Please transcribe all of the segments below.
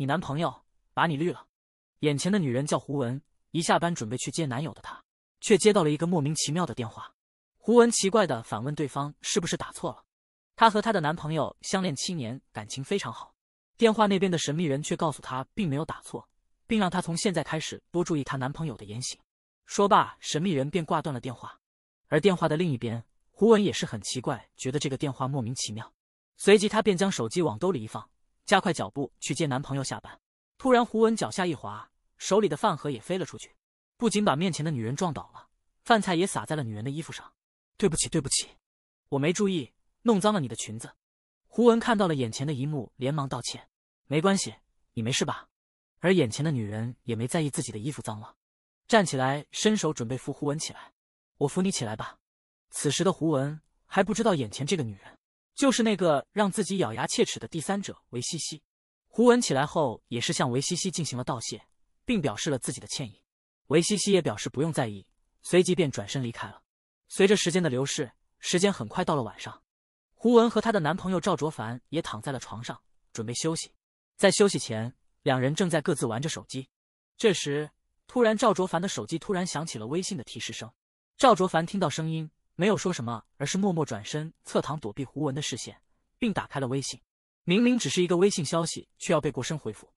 你男朋友把你绿了？眼前的女人叫胡文，一下班准备去接男友的她，却接到了一个莫名其妙的电话。胡文奇怪的反问对方：“是不是打错了？”她和她的男朋友相恋七年，感情非常好。电话那边的神秘人却告诉她，并没有打错，并让她从现在开始多注意她男朋友的言行。说罢，神秘人便挂断了电话。而电话的另一边，胡文也是很奇怪，觉得这个电话莫名其妙。随即，他便将手机往兜里一放。加快脚步去接男朋友下班，突然胡文脚下一滑，手里的饭盒也飞了出去，不仅把面前的女人撞倒了，饭菜也洒在了女人的衣服上。对不起，对不起，我没注意，弄脏了你的裙子。胡文看到了眼前的一幕，连忙道歉。没关系，你没事吧？而眼前的女人也没在意自己的衣服脏了，站起来，伸手准备扶胡文起来。我扶你起来吧。此时的胡文还不知道眼前这个女人。就是那个让自己咬牙切齿的第三者维西西，胡文起来后也是向维西西进行了道谢，并表示了自己的歉意。维西西也表示不用在意，随即便转身离开了。随着时间的流逝，时间很快到了晚上，胡文和她的男朋友赵卓凡也躺在了床上准备休息。在休息前，两人正在各自玩着手机。这时，突然赵卓凡的手机突然响起了微信的提示声，赵卓凡听到声音。没有说什么，而是默默转身侧躺躲避胡文的视线，并打开了微信。明明只是一个微信消息，却要被过身回复。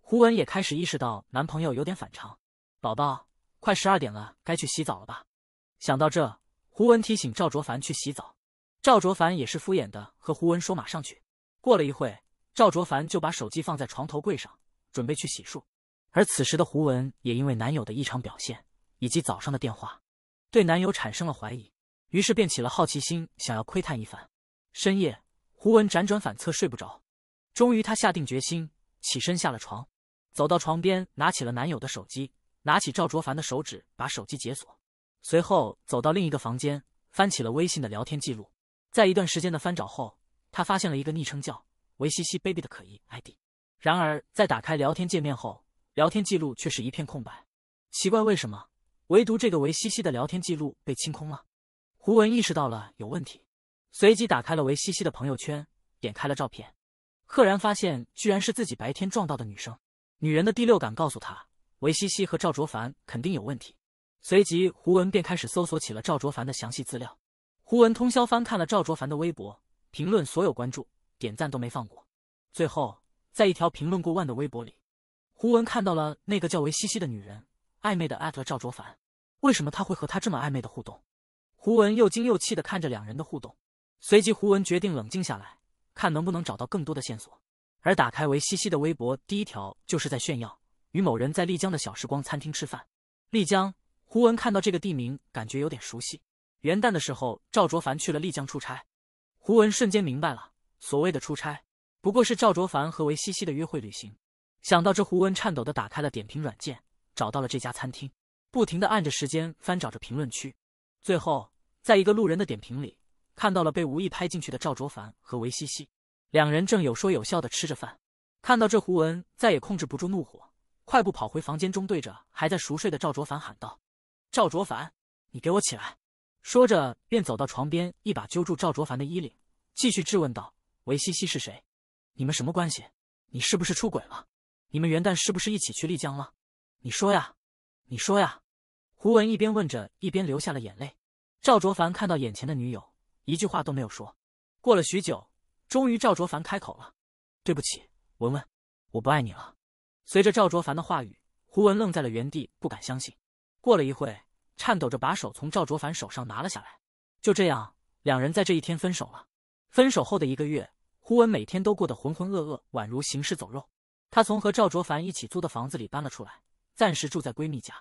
胡文也开始意识到男朋友有点反常。宝宝，快十二点了，该去洗澡了吧？想到这，胡文提醒赵卓凡去洗澡。赵卓凡也是敷衍的和胡文说马上去。过了一会，赵卓凡就把手机放在床头柜上，准备去洗漱。而此时的胡文也因为男友的异常表现以及早上的电话，对男友产生了怀疑。于是便起了好奇心，想要窥探一番。深夜，胡文辗转反侧，睡不着。终于，他下定决心，起身下了床，走到床边，拿起了男友的手机，拿起赵卓凡的手指，把手机解锁。随后，走到另一个房间，翻起了微信的聊天记录。在一段时间的翻找后，他发现了一个昵称叫“维西西 baby” 的可疑 ID。然而，在打开聊天界面后，聊天记录却是一片空白。奇怪，为什么唯独这个维西西的聊天记录被清空了？胡文意识到了有问题，随即打开了维西西的朋友圈，点开了照片，赫然发现居然是自己白天撞到的女生。女人的第六感告诉她，维西西和赵卓凡肯定有问题。随即，胡文便开始搜索起了赵卓凡的详细资料。胡文通宵翻看了赵卓凡的微博评论，所有关注、点赞都没放过。最后，在一条评论过万的微博里，胡文看到了那个叫维西西的女人暧昧的艾特了赵卓凡。为什么他会和他这么暧昧的互动？胡文又惊又气的看着两人的互动，随即胡文决定冷静下来，看能不能找到更多的线索。而打开维西西的微博，第一条就是在炫耀与某人在丽江的小时光餐厅吃饭。丽江，胡文看到这个地名，感觉有点熟悉。元旦的时候，赵卓凡去了丽江出差，胡文瞬间明白了，所谓的出差，不过是赵卓凡和维西西的约会旅行。想到这，胡文颤抖的打开了点评软件，找到了这家餐厅，不停的按着时间翻找着评论区，最后。在一个路人的点评里，看到了被无意拍进去的赵卓凡和维西西两人正有说有笑的吃着饭。看到这胡文再也控制不住怒火，快步跑回房间中，对着还在熟睡的赵卓凡喊道：“赵卓凡，你给我起来！”说着便走到床边，一把揪住赵卓凡的衣领，继续质问道：“维西西是谁？你们什么关系？你是不是出轨了？你们元旦是不是一起去丽江了？你说呀，你说呀！”胡文一边问着，一边流下了眼泪。赵卓凡看到眼前的女友，一句话都没有说。过了许久，终于赵卓凡开口了：“对不起，文文，我不爱你了。”随着赵卓凡的话语，胡文愣在了原地，不敢相信。过了一会，颤抖着把手从赵卓凡手上拿了下来。就这样，两人在这一天分手了。分手后的一个月，胡文每天都过得浑浑噩噩，宛如行尸走肉。他从和赵卓凡一起租的房子里搬了出来，暂时住在闺蜜家。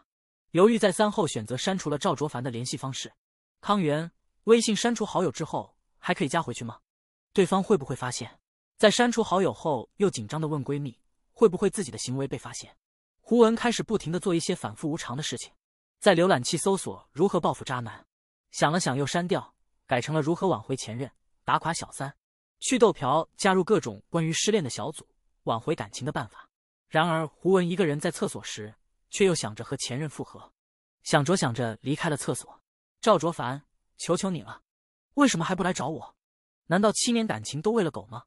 犹豫再三后，选择删除了赵卓凡的联系方式。康源微信删除好友之后还可以加回去吗？对方会不会发现？在删除好友后，又紧张的问闺蜜：“会不会自己的行为被发现？”胡文开始不停的做一些反复无常的事情，在浏览器搜索如何报复渣男，想了想又删掉，改成了如何挽回前任、打垮小三、祛痘瓢，加入各种关于失恋的小组、挽回感情的办法。然而，胡文一个人在厕所时，却又想着和前任复合，想着想着离开了厕所。赵卓凡，求求你了，为什么还不来找我？难道七年感情都喂了狗吗？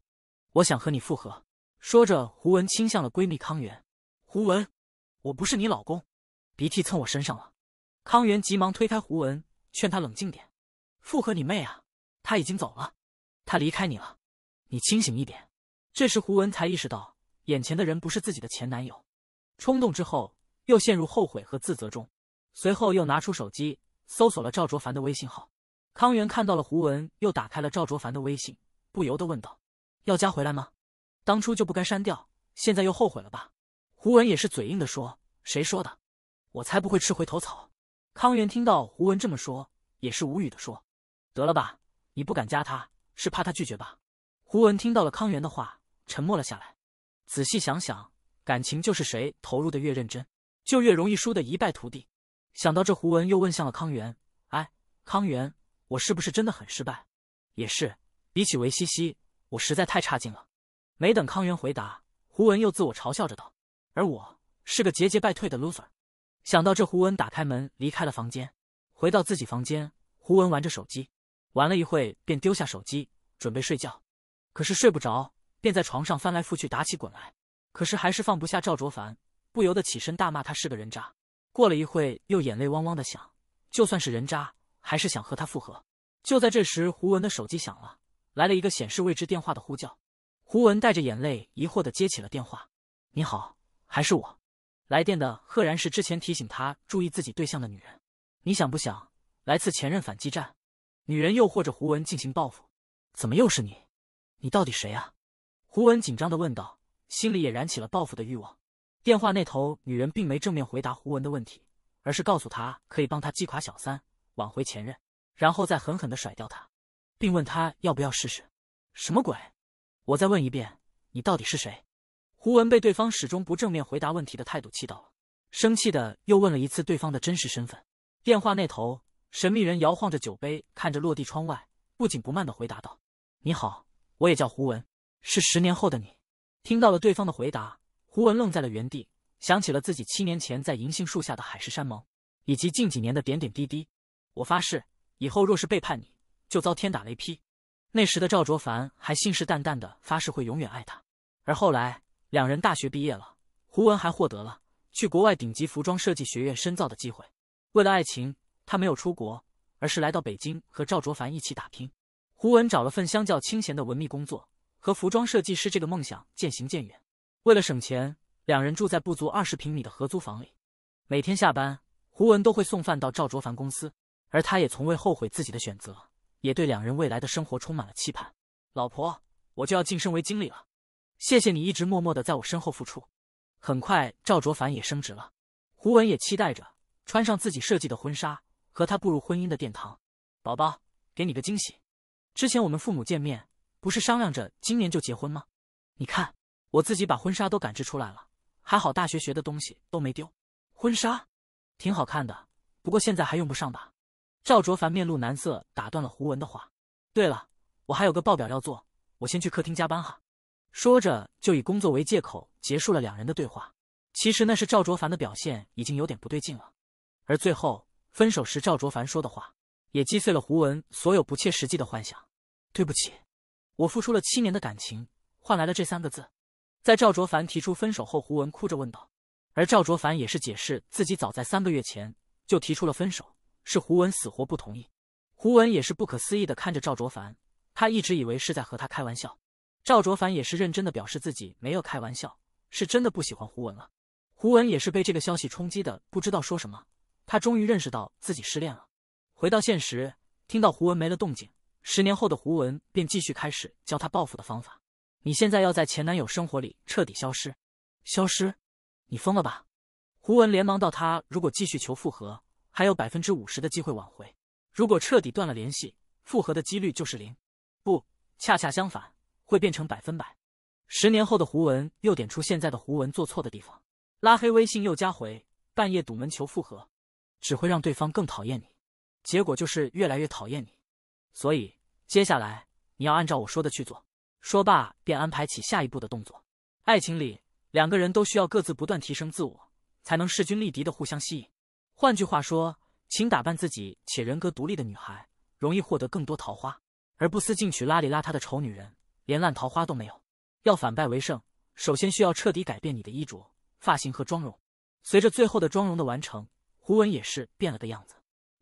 我想和你复合。说着，胡文亲向了闺蜜康源。胡文，我不是你老公，鼻涕蹭我身上了。康源急忙推开胡文，劝他冷静点。复合你妹啊！他已经走了，他离开你了，你清醒一点。这时，胡文才意识到眼前的人不是自己的前男友，冲动之后又陷入后悔和自责中，随后又拿出手机。搜索了赵卓凡的微信号，康源看到了胡文，又打开了赵卓凡的微信，不由得问道：“要加回来吗？当初就不该删掉，现在又后悔了吧？”胡文也是嘴硬的说：“谁说的？我才不会吃回头草。”康源听到胡文这么说，也是无语的说：“得了吧，你不敢加他，是怕他拒绝吧？”胡文听到了康源的话，沉默了下来。仔细想想，感情就是谁投入的越认真，就越容易输得一败涂地。想到这，胡文又问向了康源：“哎，康源，我是不是真的很失败？也是，比起维西西，我实在太差劲了。”没等康源回答，胡文又自我嘲笑着道：“而我是个节节败退的 loser。”想到这，胡文打开门离开了房间，回到自己房间。胡文玩着手机，玩了一会便丢下手机准备睡觉，可是睡不着，便在床上翻来覆去打起滚来，可是还是放不下赵卓凡，不由得起身大骂他是个人渣。过了一会，又眼泪汪汪的想，就算是人渣，还是想和他复合。就在这时，胡文的手机响了，来了一个显示未知电话的呼叫。胡文带着眼泪，疑惑的接起了电话：“你好，还是我？”来电的赫然是之前提醒他注意自己对象的女人。你想不想来次前任反击战？女人诱惑着胡文进行报复。怎么又是你？你到底谁啊？胡文紧张的问道，心里也燃起了报复的欲望。电话那头，女人并没正面回答胡文的问题，而是告诉他可以帮他击垮小三，挽回前任，然后再狠狠的甩掉他，并问他要不要试试。什么鬼？我再问一遍，你到底是谁？胡文被对方始终不正面回答问题的态度气到了，生气的又问了一次对方的真实身份。电话那头，神秘人摇晃着酒杯，看着落地窗外，不紧不慢的回答道：“你好，我也叫胡文，是十年后的你。”听到了对方的回答。胡文愣在了原地，想起了自己七年前在银杏树下的海誓山盟，以及近几年的点点滴滴。我发誓，以后若是背叛你，就遭天打雷劈。那时的赵卓凡还信誓旦旦的发誓会永远爱他，而后来两人大学毕业了，胡文还获得了去国外顶级服装设计学院深造的机会。为了爱情，他没有出国，而是来到北京和赵卓凡一起打拼。胡文找了份相较清闲的文秘工作，和服装设计师这个梦想渐行渐远。为了省钱，两人住在不足二十平米的合租房里。每天下班，胡文都会送饭到赵卓凡公司，而他也从未后悔自己的选择，也对两人未来的生活充满了期盼。老婆，我就要晋升为经理了，谢谢你一直默默的在我身后付出。很快，赵卓凡也升职了，胡文也期待着穿上自己设计的婚纱，和他步入婚姻的殿堂。宝宝，给你个惊喜，之前我们父母见面，不是商量着今年就结婚吗？你看。我自己把婚纱都赶制出来了，还好大学学的东西都没丢。婚纱，挺好看的，不过现在还用不上吧？赵卓凡面露难色，打断了胡文的话。对了，我还有个报表要做，我先去客厅加班哈。说着就以工作为借口结束了两人的对话。其实那是赵卓凡的表现已经有点不对劲了。而最后分手时赵卓凡说的话，也击碎了胡文所有不切实际的幻想。对不起，我付出了七年的感情，换来了这三个字。在赵卓凡提出分手后，胡文哭着问道，而赵卓凡也是解释自己早在三个月前就提出了分手，是胡文死活不同意。胡文也是不可思议的看着赵卓凡，他一直以为是在和他开玩笑。赵卓凡也是认真的表示自己没有开玩笑，是真的不喜欢胡文了。胡文也是被这个消息冲击的，不知道说什么。他终于认识到自己失恋了。回到现实，听到胡文没了动静，十年后的胡文便继续开始教他报复的方法。你现在要在前男友生活里彻底消失，消失？你疯了吧？胡文连忙道：“他如果继续求复合，还有百分之五十的机会挽回；如果彻底断了联系，复合的几率就是零。不，恰恰相反，会变成百分百。”十年后的胡文又点出现在的胡文做错的地方：拉黑微信又加回，半夜堵门求复合，只会让对方更讨厌你，结果就是越来越讨厌你。所以，接下来你要按照我说的去做。说罢，便安排起下一步的动作。爱情里，两个人都需要各自不断提升自我，才能势均力敌的互相吸引。换句话说，请打扮自己且人格独立的女孩，容易获得更多桃花；而不思进取、邋里邋遢的丑女人，连烂桃花都没有。要反败为胜，首先需要彻底改变你的衣着、发型和妆容。随着最后的妆容的完成，胡文也是变了个样子。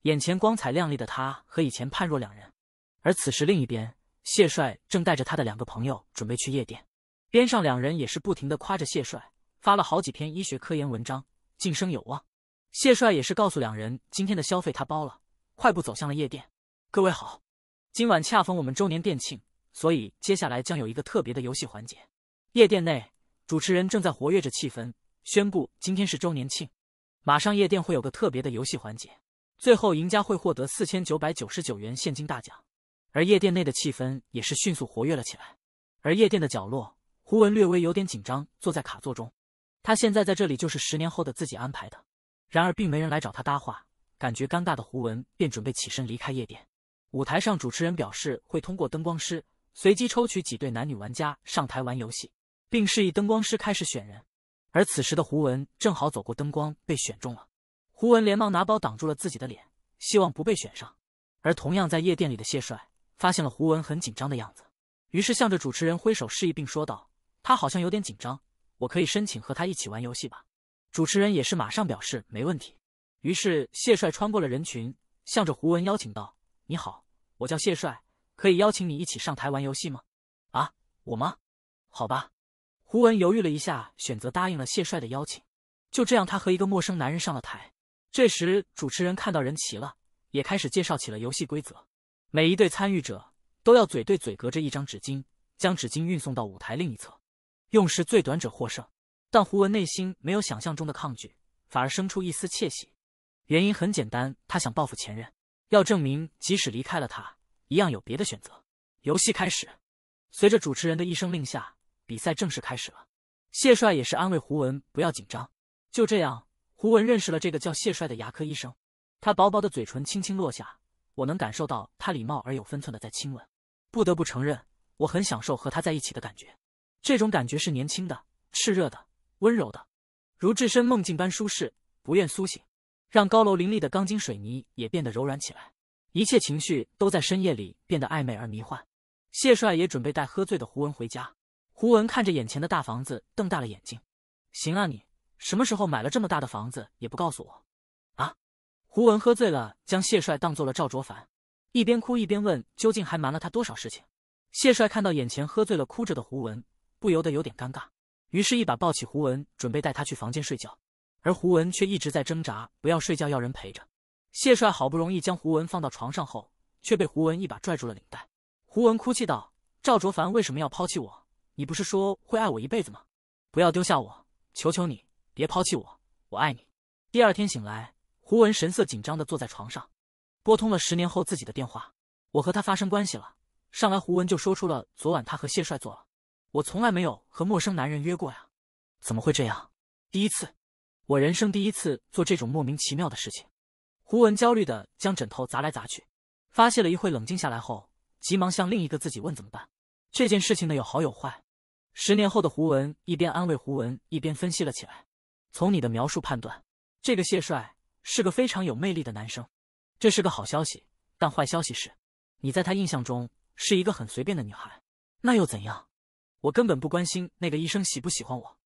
眼前光彩亮丽的她，和以前判若两人。而此时，另一边。谢帅正带着他的两个朋友准备去夜店，边上两人也是不停的夸着谢帅，发了好几篇医学科研文章，晋升有望。谢帅也是告诉两人，今天的消费他包了，快步走向了夜店。各位好，今晚恰逢我们周年店庆，所以接下来将有一个特别的游戏环节。夜店内，主持人正在活跃着气氛，宣布今天是周年庆，马上夜店会有个特别的游戏环节，最后赢家会获得四千九百九十九元现金大奖。而夜店内的气氛也是迅速活跃了起来。而夜店的角落，胡文略微有点紧张，坐在卡座中。他现在在这里就是十年后的自己安排的。然而，并没人来找他搭话，感觉尴尬的胡文便准备起身离开夜店。舞台上，主持人表示会通过灯光师随机抽取几对男女玩家上台玩游戏，并示意灯光师开始选人。而此时的胡文正好走过灯光，被选中了。胡文连忙拿包挡住了自己的脸，希望不被选上。而同样在夜店里的谢帅。发现了胡文很紧张的样子，于是向着主持人挥手示意，并说道：“他好像有点紧张，我可以申请和他一起玩游戏吧？”主持人也是马上表示没问题。于是谢帅穿过了人群，向着胡文邀请道：“你好，我叫谢帅，可以邀请你一起上台玩游戏吗？”“啊，我吗？好吧。”胡文犹豫了一下，选择答应了谢帅的邀请。就这样，他和一个陌生男人上了台。这时，主持人看到人齐了，也开始介绍起了游戏规则。每一对参与者都要嘴对嘴，隔着一张纸巾，将纸巾运送到舞台另一侧，用时最短者获胜。但胡文内心没有想象中的抗拒，反而生出一丝窃喜。原因很简单，他想报复前任，要证明即使离开了他，一样有别的选择。游戏开始，随着主持人的一声令下，比赛正式开始了。谢帅也是安慰胡文不要紧张。就这样，胡文认识了这个叫谢帅的牙科医生。他薄薄的嘴唇轻轻落下。我能感受到他礼貌而有分寸的在亲吻，不得不承认，我很享受和他在一起的感觉。这种感觉是年轻的、炽热的、温柔的，如置身梦境般舒适，不愿苏醒，让高楼林立的钢筋水泥也变得柔软起来。一切情绪都在深夜里变得暧昧而迷幻。谢帅也准备带喝醉的胡文回家。胡文看着眼前的大房子，瞪大了眼睛：“行啊，你什么时候买了这么大的房子，也不告诉我？”胡文喝醉了，将谢帅当做了赵卓凡，一边哭一边问：“究竟还瞒了他多少事情？”谢帅看到眼前喝醉了哭着的胡文，不由得有点尴尬，于是一把抱起胡文，准备带他去房间睡觉。而胡文却一直在挣扎，不要睡觉，要人陪着。谢帅好不容易将胡文放到床上后，却被胡文一把拽住了领带。胡文哭泣道：“赵卓凡为什么要抛弃我？你不是说会爱我一辈子吗？不要丢下我，求求你，别抛弃我，我爱你。”第二天醒来。胡文神色紧张的坐在床上，拨通了十年后自己的电话。我和他发生关系了。上来胡文就说出了昨晚他和谢帅做了。我从来没有和陌生男人约过呀，怎么会这样？第一次，我人生第一次做这种莫名其妙的事情。胡文焦虑的将枕头砸来砸去，发泄了一会，冷静下来后，急忙向另一个自己问怎么办？这件事情呢，有好有坏。十年后的胡文一边安慰胡文，一边分析了起来。从你的描述判断，这个谢帅。是个非常有魅力的男生，这是个好消息。但坏消息是，你在他印象中是一个很随便的女孩。那又怎样？我根本不关心那个医生喜不喜欢我。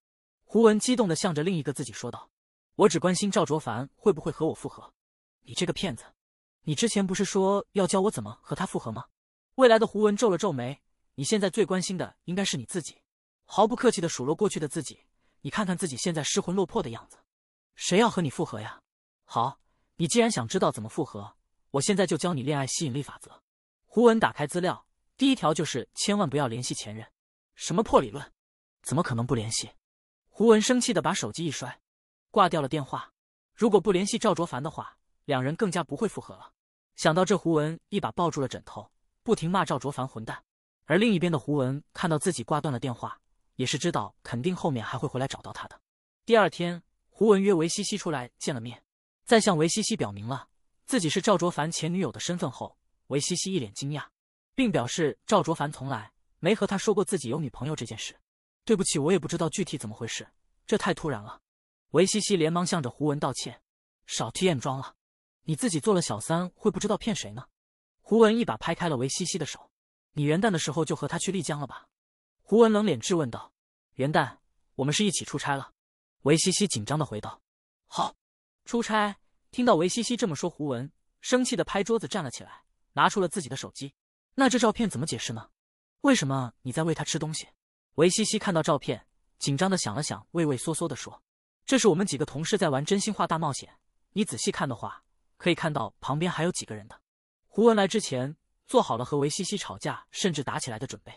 胡文激动的向着另一个自己说道：“我只关心赵卓凡会不会和我复合。”你这个骗子！你之前不是说要教我怎么和他复合吗？未来的胡文皱了皱眉：“你现在最关心的应该是你自己。”毫不客气的数落过去的自己：“你看看自己现在失魂落魄的样子，谁要和你复合呀？”好，你既然想知道怎么复合，我现在就教你恋爱吸引力法则。胡文打开资料，第一条就是千万不要联系前任。什么破理论？怎么可能不联系？胡文生气的把手机一摔，挂掉了电话。如果不联系赵卓凡的话，两人更加不会复合了。想到这，胡文一把抱住了枕头，不停骂赵卓凡混蛋。而另一边的胡文看到自己挂断了电话，也是知道肯定后面还会回来找到他的。第二天，胡文约维西西出来见了面。在向维西西表明了自己是赵卓凡前女友的身份后，维西西一脸惊讶，并表示赵卓凡从来没和他说过自己有女朋友这件事。对不起，我也不知道具体怎么回事，这太突然了。维西西连忙向着胡文道歉：“少替 M 装了，你自己做了小三，会不知道骗谁呢？”胡文一把拍开了维西西的手：“你元旦的时候就和他去丽江了吧？”胡文冷脸质问道：“元旦我们是一起出差了。”维西西紧张的回道：“好。”出差，听到维西西这么说，胡文生气的拍桌子站了起来，拿出了自己的手机。那这照片怎么解释呢？为什么你在喂他吃东西？维西西看到照片，紧张的想了想，畏畏缩缩的说：“这是我们几个同事在玩真心话大冒险，你仔细看的话，可以看到旁边还有几个人的。”胡文来之前做好了和维西西吵架甚至打起来的准备，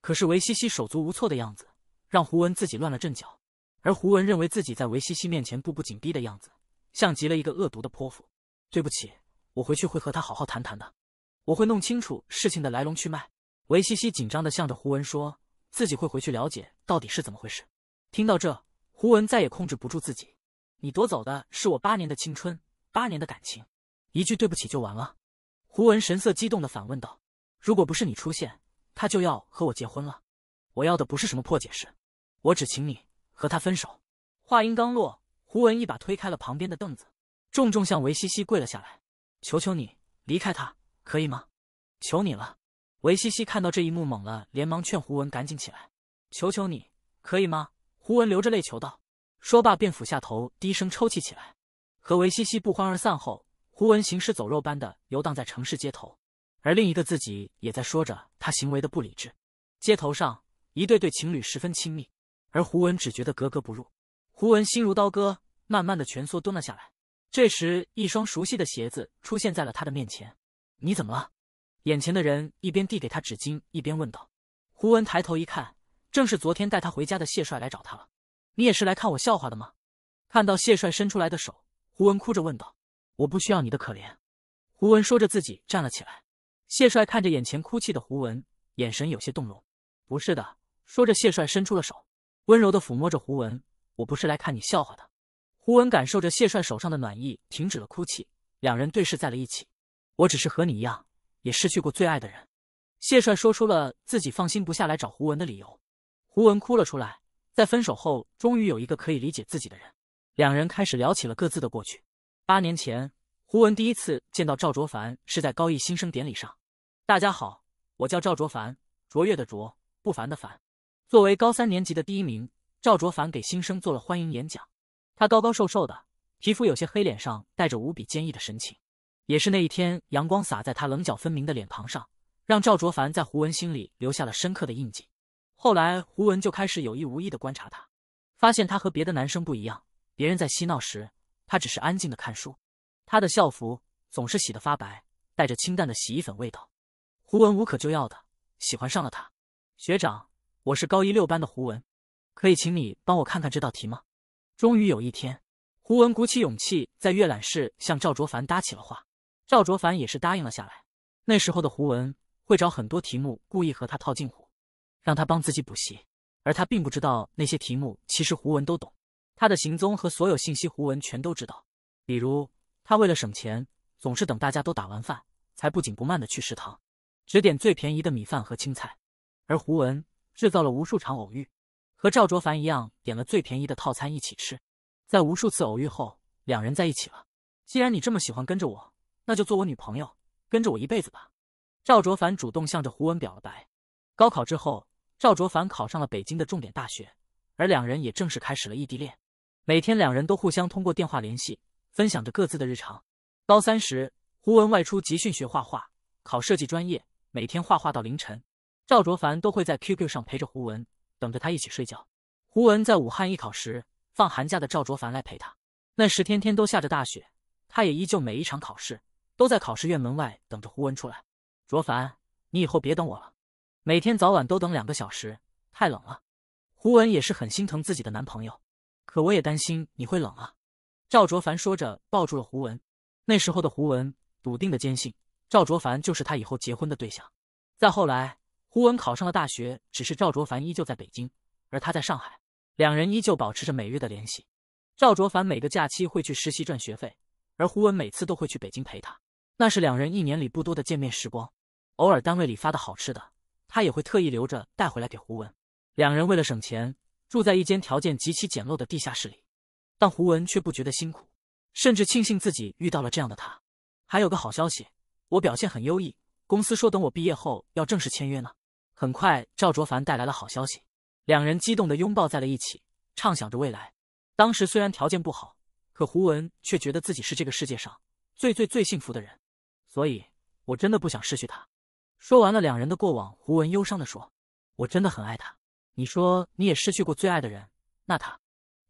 可是维西西手足无措的样子，让胡文自己乱了阵脚。而胡文认为自己在维西西面前步步紧逼的样子。像极了一个恶毒的泼妇。对不起，我回去会和她好好谈谈的，我会弄清楚事情的来龙去脉。维西西紧张的向着胡文说：“自己会回去了解到底是怎么回事。”听到这，胡文再也控制不住自己：“你夺走的是我八年的青春，八年的感情，一句对不起就完了？”胡文神色激动的反问道：“如果不是你出现，他就要和我结婚了。我要的不是什么破解释，我只请你和他分手。”话音刚落。胡文一把推开了旁边的凳子，重重向维西西跪了下来：“求求你，离开他，可以吗？求你了。”维西西看到这一幕懵了，连忙劝胡文赶紧起来：“求求你，可以吗？”胡文流着泪求道。说罢便俯下头，低声抽泣起来。和维西西不欢而散后，胡文行尸走肉般的游荡在城市街头，而另一个自己也在说着他行为的不理智。街头上一对对情侣十分亲密，而胡文只觉得格格不入。胡文心如刀割。慢慢的蜷缩蹲了下来，这时一双熟悉的鞋子出现在了他的面前。你怎么了？眼前的人一边递给他纸巾，一边问道。胡文抬头一看，正是昨天带他回家的谢帅来找他了。你也是来看我笑话的吗？看到谢帅伸出来的手，胡文哭着问道。我不需要你的可怜。胡文说着自己站了起来。谢帅看着眼前哭泣的胡文，眼神有些动容。不是的，说着谢帅伸出了手，温柔的抚摸着胡文。我不是来看你笑话的。胡文感受着谢帅手上的暖意，停止了哭泣。两人对视在了一起。我只是和你一样，也失去过最爱的人。谢帅说出了自己放心不下来找胡文的理由。胡文哭了出来，在分手后，终于有一个可以理解自己的人。两人开始聊起了各自的过去。八年前，胡文第一次见到赵卓凡是在高一新生典礼上。大家好，我叫赵卓凡，卓越的卓，不凡的凡。作为高三年级的第一名，赵卓凡给新生做了欢迎演讲。他高高瘦瘦的，皮肤有些黑，脸上带着无比坚毅的神情。也是那一天，阳光洒在他棱角分明的脸庞上，让赵卓凡在胡文心里留下了深刻的印记。后来，胡文就开始有意无意的观察他，发现他和别的男生不一样。别人在嬉闹时，他只是安静的看书。他的校服总是洗得发白，带着清淡的洗衣粉味道。胡文无可救药的喜欢上了他。学长，我是高一六班的胡文，可以请你帮我看看这道题吗？终于有一天，胡文鼓起勇气在阅览室向赵卓凡搭起了话，赵卓凡也是答应了下来。那时候的胡文会找很多题目故意和他套近乎，让他帮自己补习，而他并不知道那些题目其实胡文都懂。他的行踪和所有信息胡文全都知道，比如他为了省钱，总是等大家都打完饭才不紧不慢的去食堂，只点最便宜的米饭和青菜，而胡文制造了无数场偶遇。和赵卓凡一样点了最便宜的套餐一起吃，在无数次偶遇后，两人在一起了。既然你这么喜欢跟着我，那就做我女朋友，跟着我一辈子吧。赵卓凡主动向着胡文表了白。高考之后，赵卓凡考上了北京的重点大学，而两人也正式开始了异地恋。每天，两人都互相通过电话联系，分享着各自的日常。高三时，胡文外出集训学画画，考设计专业，每天画画到凌晨，赵卓凡都会在 QQ 上陪着胡文。等着他一起睡觉。胡文在武汉艺考时，放寒假的赵卓凡来陪他。那时天天都下着大雪，他也依旧每一场考试都在考试院门外等着胡文出来。卓凡，你以后别等我了，每天早晚都等两个小时，太冷了。胡文也是很心疼自己的男朋友，可我也担心你会冷啊。赵卓凡说着抱住了胡文。那时候的胡文笃定的坚信，赵卓凡就是他以后结婚的对象。再后来。胡文考上了大学，只是赵卓凡依旧在北京，而他在上海，两人依旧保持着每月的联系。赵卓凡每个假期会去实习赚学费，而胡文每次都会去北京陪他，那是两人一年里不多的见面时光。偶尔单位里发的好吃的，他也会特意留着带回来给胡文。两人为了省钱，住在一间条件极其简陋的地下室里，但胡文却不觉得辛苦，甚至庆幸自己遇到了这样的他。还有个好消息，我表现很优异，公司说等我毕业后要正式签约呢。很快，赵卓凡带来了好消息，两人激动地拥抱在了一起，畅想着未来。当时虽然条件不好，可胡文却觉得自己是这个世界上最最最幸福的人。所以，我真的不想失去他。说完了两人的过往，胡文忧伤地说：“我真的很爱他。”你说你也失去过最爱的人，那他？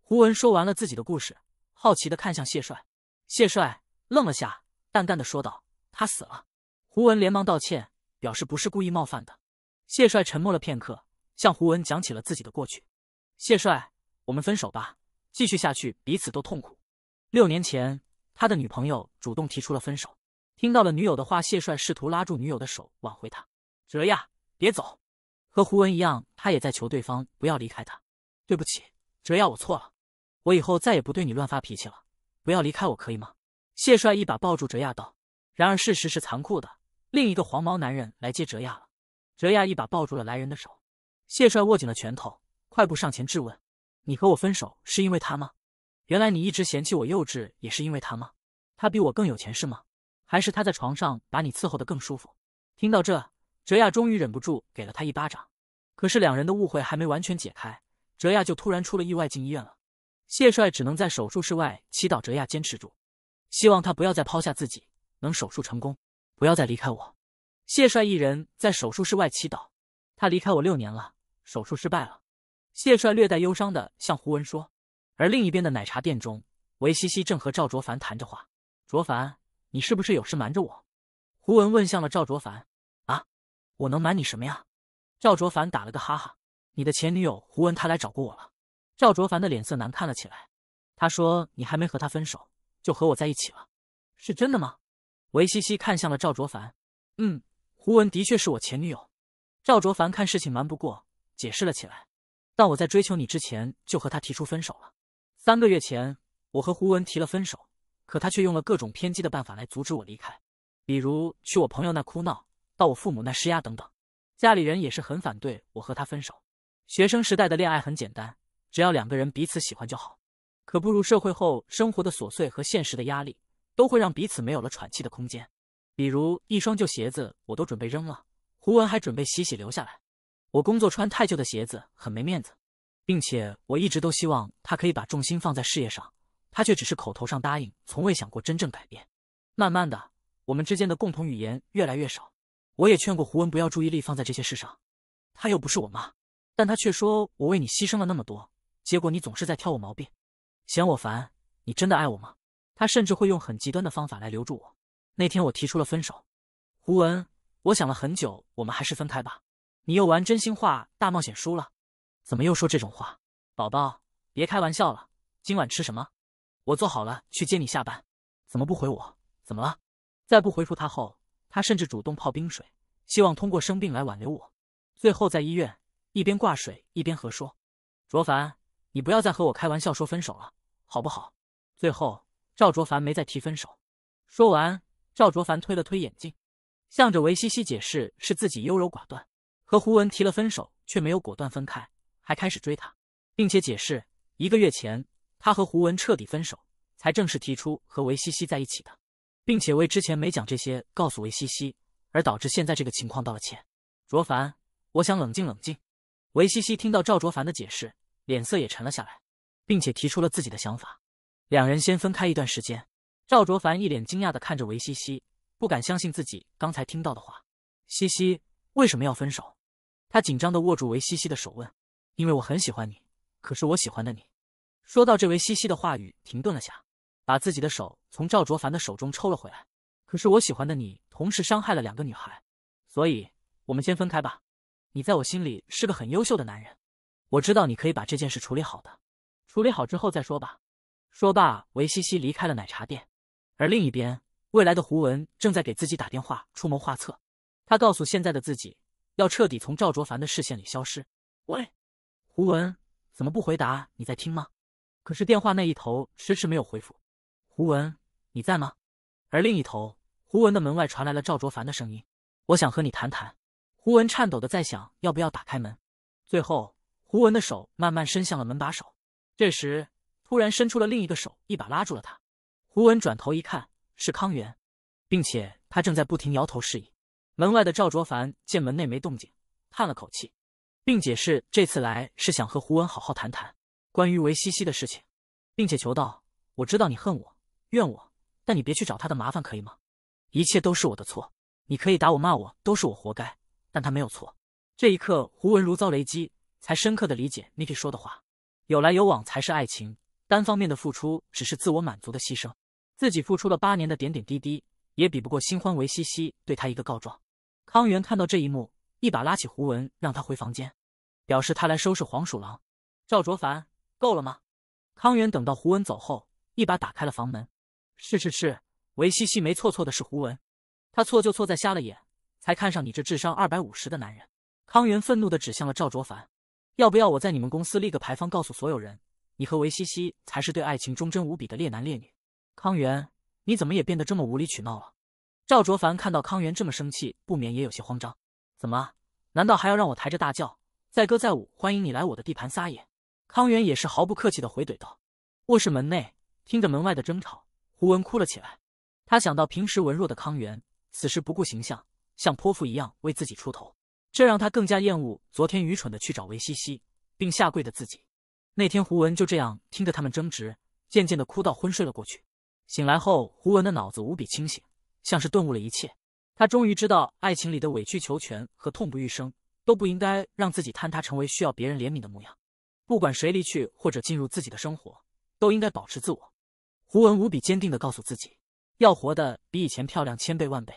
胡文说完了自己的故事，好奇地看向谢帅。谢帅愣了下，淡淡的说道：“他死了。”胡文连忙道歉，表示不是故意冒犯的。谢帅沉默了片刻，向胡文讲起了自己的过去。谢帅，我们分手吧，继续下去彼此都痛苦。六年前，他的女朋友主动提出了分手。听到了女友的话，谢帅试图拉住女友的手，挽回她。哲亚，别走。和胡文一样，他也在求对方不要离开他。对不起，哲亚，我错了。我以后再也不对你乱发脾气了。不要离开我，可以吗？谢帅一把抱住哲亚道。然而事实是残酷的，另一个黄毛男人来接哲亚了。哲亚一把抱住了来人的手，谢帅握紧了拳头，快步上前质问：“你和我分手是因为他吗？原来你一直嫌弃我幼稚也是因为他吗？他比我更有钱是吗？还是他在床上把你伺候的更舒服？”听到这，哲亚终于忍不住给了他一巴掌。可是两人的误会还没完全解开，哲亚就突然出了意外，进医院了。谢帅只能在手术室外祈祷哲亚坚持住，希望他不要再抛下自己，能手术成功，不要再离开我。谢帅一人在手术室外祈祷。他离开我六年了，手术失败了。谢帅略带忧伤的向胡文说。而另一边的奶茶店中，维西西正和赵卓凡谈着话。卓凡，你是不是有事瞒着我？胡文问向了赵卓凡。啊，我能瞒你什么呀？赵卓凡打了个哈哈。你的前女友胡文她来找过我了。赵卓凡的脸色难看了起来。他说你还没和他分手，就和我在一起了。是真的吗？维西西看向了赵卓凡。嗯。胡文的确是我前女友，赵卓凡看事情瞒不过，解释了起来。但我在追求你之前就和他提出分手了。三个月前，我和胡文提了分手，可他却用了各种偏激的办法来阻止我离开，比如去我朋友那哭闹，到我父母那施压等等。家里人也是很反对我和他分手。学生时代的恋爱很简单，只要两个人彼此喜欢就好。可步入社会后，生活的琐碎和现实的压力，都会让彼此没有了喘气的空间。比如一双旧鞋子，我都准备扔了。胡文还准备洗洗留下来。我工作穿太旧的鞋子很没面子，并且我一直都希望他可以把重心放在事业上，他却只是口头上答应，从未想过真正改变。慢慢的，我们之间的共同语言越来越少。我也劝过胡文不要注意力放在这些事上，他又不是我妈，但他却说我为你牺牲了那么多，结果你总是在挑我毛病，嫌我烦。你真的爱我吗？他甚至会用很极端的方法来留住我。那天我提出了分手，胡文，我想了很久，我们还是分开吧。你又玩真心话大冒险输了，怎么又说这种话？宝宝，别开玩笑了。今晚吃什么？我做好了，去接你下班。怎么不回我？怎么了？再不回复他后，他甚至主动泡冰水，希望通过生病来挽留我。最后在医院一边挂水一边和说：“卓凡，你不要再和我开玩笑说分手了，好不好？”最后赵卓凡没再提分手。说完。赵卓凡推了推眼镜，向着韦西西解释是自己优柔寡断，和胡文提了分手，却没有果断分开，还开始追他，并且解释一个月前他和胡文彻底分手，才正式提出和韦西西在一起的，并且为之前没讲这些告诉韦西西而导致现在这个情况道了歉。卓凡，我想冷静冷静。韦西西听到赵卓凡的解释，脸色也沉了下来，并且提出了自己的想法：两人先分开一段时间。赵卓凡一脸惊讶地看着维西西，不敢相信自己刚才听到的话。西西为什么要分手？他紧张地握住维西西的手问：“因为我很喜欢你，可是我喜欢的你……”说到这，维西西的话语停顿了下，把自己的手从赵卓凡的手中抽了回来。可是我喜欢的你，同时伤害了两个女孩，所以我们先分开吧。你在我心里是个很优秀的男人，我知道你可以把这件事处理好的，处理好之后再说吧。说罢，维西西离开了奶茶店。而另一边，未来的胡文正在给自己打电话出谋划策。他告诉现在的自己，要彻底从赵卓凡的视线里消失。喂，胡文，怎么不回答？你在听吗？可是电话那一头迟迟没有回复。胡文，你在吗？而另一头，胡文的门外传来了赵卓凡的声音：“我想和你谈谈。”胡文颤抖的在想，要不要打开门？最后，胡文的手慢慢伸向了门把手。这时，突然伸出了另一个手，一把拉住了他。胡文转头一看，是康源，并且他正在不停摇头示意。门外的赵卓凡见门内没动静，叹了口气，并解释这次来是想和胡文好好谈谈关于维西西的事情，并且求道：“我知道你恨我、怨我，但你别去找他的麻烦，可以吗？一切都是我的错，你可以打我、骂我，都是我活该。但他没有错。”这一刻，胡文如遭雷击，才深刻的理解 n i k i 说的话：“有来有往才是爱情，单方面的付出只是自我满足的牺牲。”自己付出了八年的点点滴滴，也比不过新欢维西西对他一个告状。康源看到这一幕，一把拉起胡文，让他回房间，表示他来收拾黄鼠狼。赵卓凡，够了吗？康源等到胡文走后，一把打开了房门。是是是，维西西没错，错的是胡文，他错就错在瞎了眼，才看上你这智商二百五十的男人。康源愤怒的指向了赵卓凡，要不要我在你们公司立个牌坊，告诉所有人，你和维西西才是对爱情忠贞无比的烈男烈女。康源，你怎么也变得这么无理取闹了？赵卓凡看到康源这么生气，不免也有些慌张。怎么？难道还要让我抬着大轿，载歌载舞，欢迎你来我的地盘撒野？康源也是毫不客气的回怼道。卧室门内，听着门外的争吵，胡文哭了起来。他想到平时文弱的康源，此时不顾形象，像泼妇一样为自己出头，这让他更加厌恶昨天愚蠢的去找维西西并下跪的自己。那天胡文就这样听着他们争执，渐渐的哭到昏睡了过去。醒来后，胡文的脑子无比清醒，像是顿悟了一切。他终于知道，爱情里的委曲求全和痛不欲生都不应该让自己坍塌，成为需要别人怜悯的模样。不管谁离去或者进入自己的生活，都应该保持自我。胡文无比坚定地告诉自己，要活得比以前漂亮千倍万倍。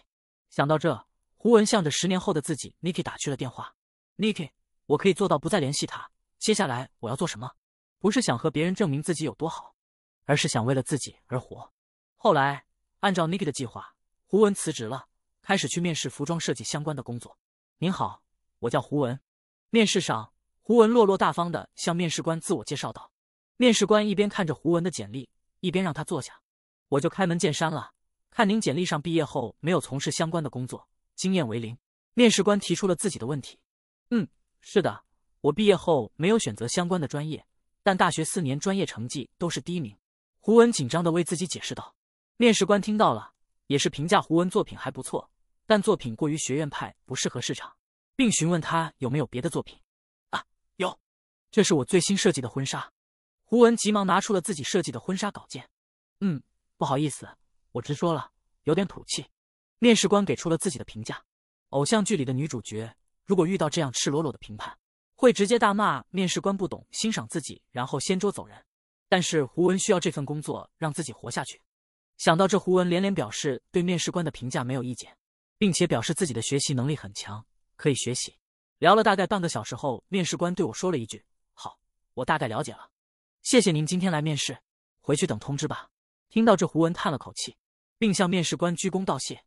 想到这，胡文向着十年后的自己 Niki 打去了电话。Niki，我可以做到不再联系他。接下来我要做什么？不是想和别人证明自己有多好，而是想为了自己而活。后来，按照 Niki 的计划，胡文辞职了，开始去面试服装设计相关的工作。您好，我叫胡文。面试上，胡文落落大方的向面试官自我介绍道。面试官一边看着胡文的简历，一边让他坐下。我就开门见山了，看您简历上毕业后没有从事相关的工作，经验为零。面试官提出了自己的问题。嗯，是的，我毕业后没有选择相关的专业，但大学四年专业成绩都是第一名。胡文紧张的为自己解释道。面试官听到了，也是评价胡文作品还不错，但作品过于学院派，不适合市场，并询问他有没有别的作品。啊，有，这是我最新设计的婚纱。胡文急忙拿出了自己设计的婚纱稿件。嗯，不好意思，我直说了，有点土气。面试官给出了自己的评价：偶像剧里的女主角，如果遇到这样赤裸裸的评判，会直接大骂面试官不懂欣赏自己，然后掀桌走人。但是胡文需要这份工作让自己活下去。想到这，胡文连连表示对面试官的评价没有意见，并且表示自己的学习能力很强，可以学习。聊了大概半个小时后，面试官对我说了一句：“好，我大概了解了，谢谢您今天来面试，回去等通知吧。”听到这，胡文叹了口气，并向面试官鞠躬道谢：“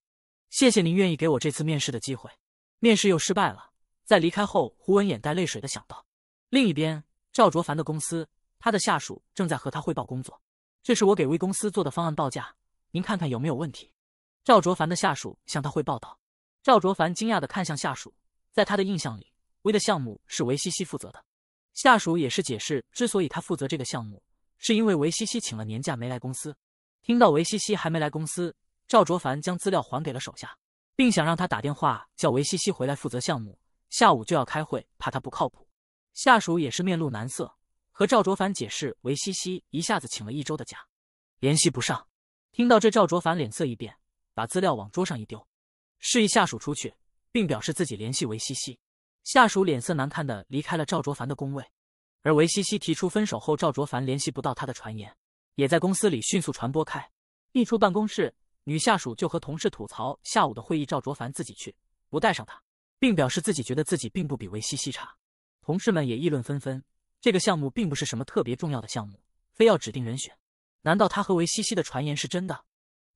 谢谢您愿意给我这次面试的机会。”面试又失败了，在离开后，胡文眼带泪水的想到。另一边，赵卓凡的公司，他的下属正在和他汇报工作：“这是我给 V 公司做的方案报价。”您看看有没有问题？赵卓凡的下属向他汇报道。赵卓凡惊讶的看向下属，在他的印象里威的项目是维西西负责的。下属也是解释，之所以他负责这个项目，是因为维西西请了年假没来公司。听到维西西还没来公司，赵卓凡将资料还给了手下，并想让他打电话叫维西西回来负责项目。下午就要开会，怕他不靠谱。下属也是面露难色，和赵卓凡解释，维西西一下子请了一周的假，联系不上。听到这，赵卓凡脸色一变，把资料往桌上一丢，示意下属出去，并表示自己联系维西西。下属脸色难看的离开了赵卓凡的工位。而维西西提出分手后，赵卓凡联系不到他的传言，也在公司里迅速传播开。一出办公室，女下属就和同事吐槽下午的会议，赵卓凡自己去，不带上她，并表示自己觉得自己并不比维西西差。同事们也议论纷纷，这个项目并不是什么特别重要的项目，非要指定人选。难道他和维西西的传言是真的？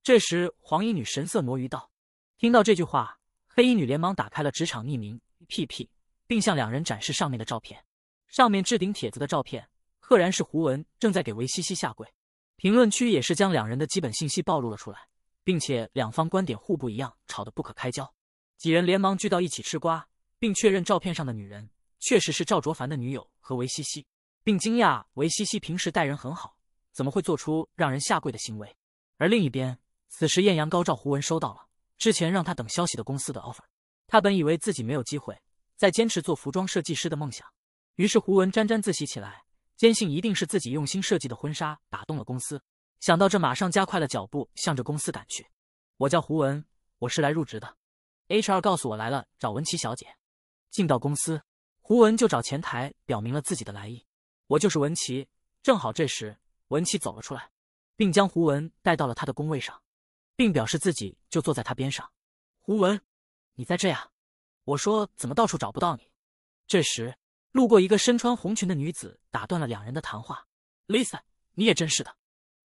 这时，黄衣女神色挪移道：“听到这句话，黑衣女连忙打开了职场匿名 P P，并向两人展示上面的照片。上面置顶帖子的照片，赫然是胡文正在给维西西下跪。评论区也是将两人的基本信息暴露了出来，并且两方观点互不一样，吵得不可开交。几人连忙聚到一起吃瓜，并确认照片上的女人确实是赵卓凡的女友和维西西，并惊讶维西西平时待人很好。”怎么会做出让人下跪的行为？而另一边，此时艳阳高照，胡文收到了之前让他等消息的公司的 offer。他本以为自己没有机会再坚持做服装设计师的梦想，于是胡文沾沾自喜起来，坚信一定是自己用心设计的婚纱打动了公司。想到这，马上加快了脚步，向着公司赶去。我叫胡文，我是来入职的。HR 告诉我来了，找文琪小姐。进到公司，胡文就找前台表明了自己的来意。我就是文琪。正好这时。文琪走了出来，并将胡文带到了他的工位上，并表示自己就坐在他边上。胡文，你在这呀？我说怎么到处找不到你？这时，路过一个身穿红裙的女子打断了两人的谈话。Lisa，你也真是的，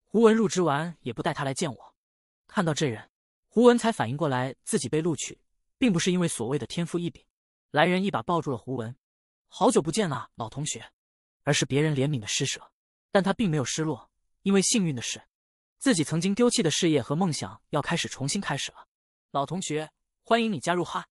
胡文入职完也不带他来见我。看到这人，胡文才反应过来自己被录取，并不是因为所谓的天赋异禀。来人一把抱住了胡文，好久不见啊，老同学，而是别人怜悯的施舍。但他并没有失落，因为幸运的是，自己曾经丢弃的事业和梦想要开始重新开始了。老同学，欢迎你加入哈！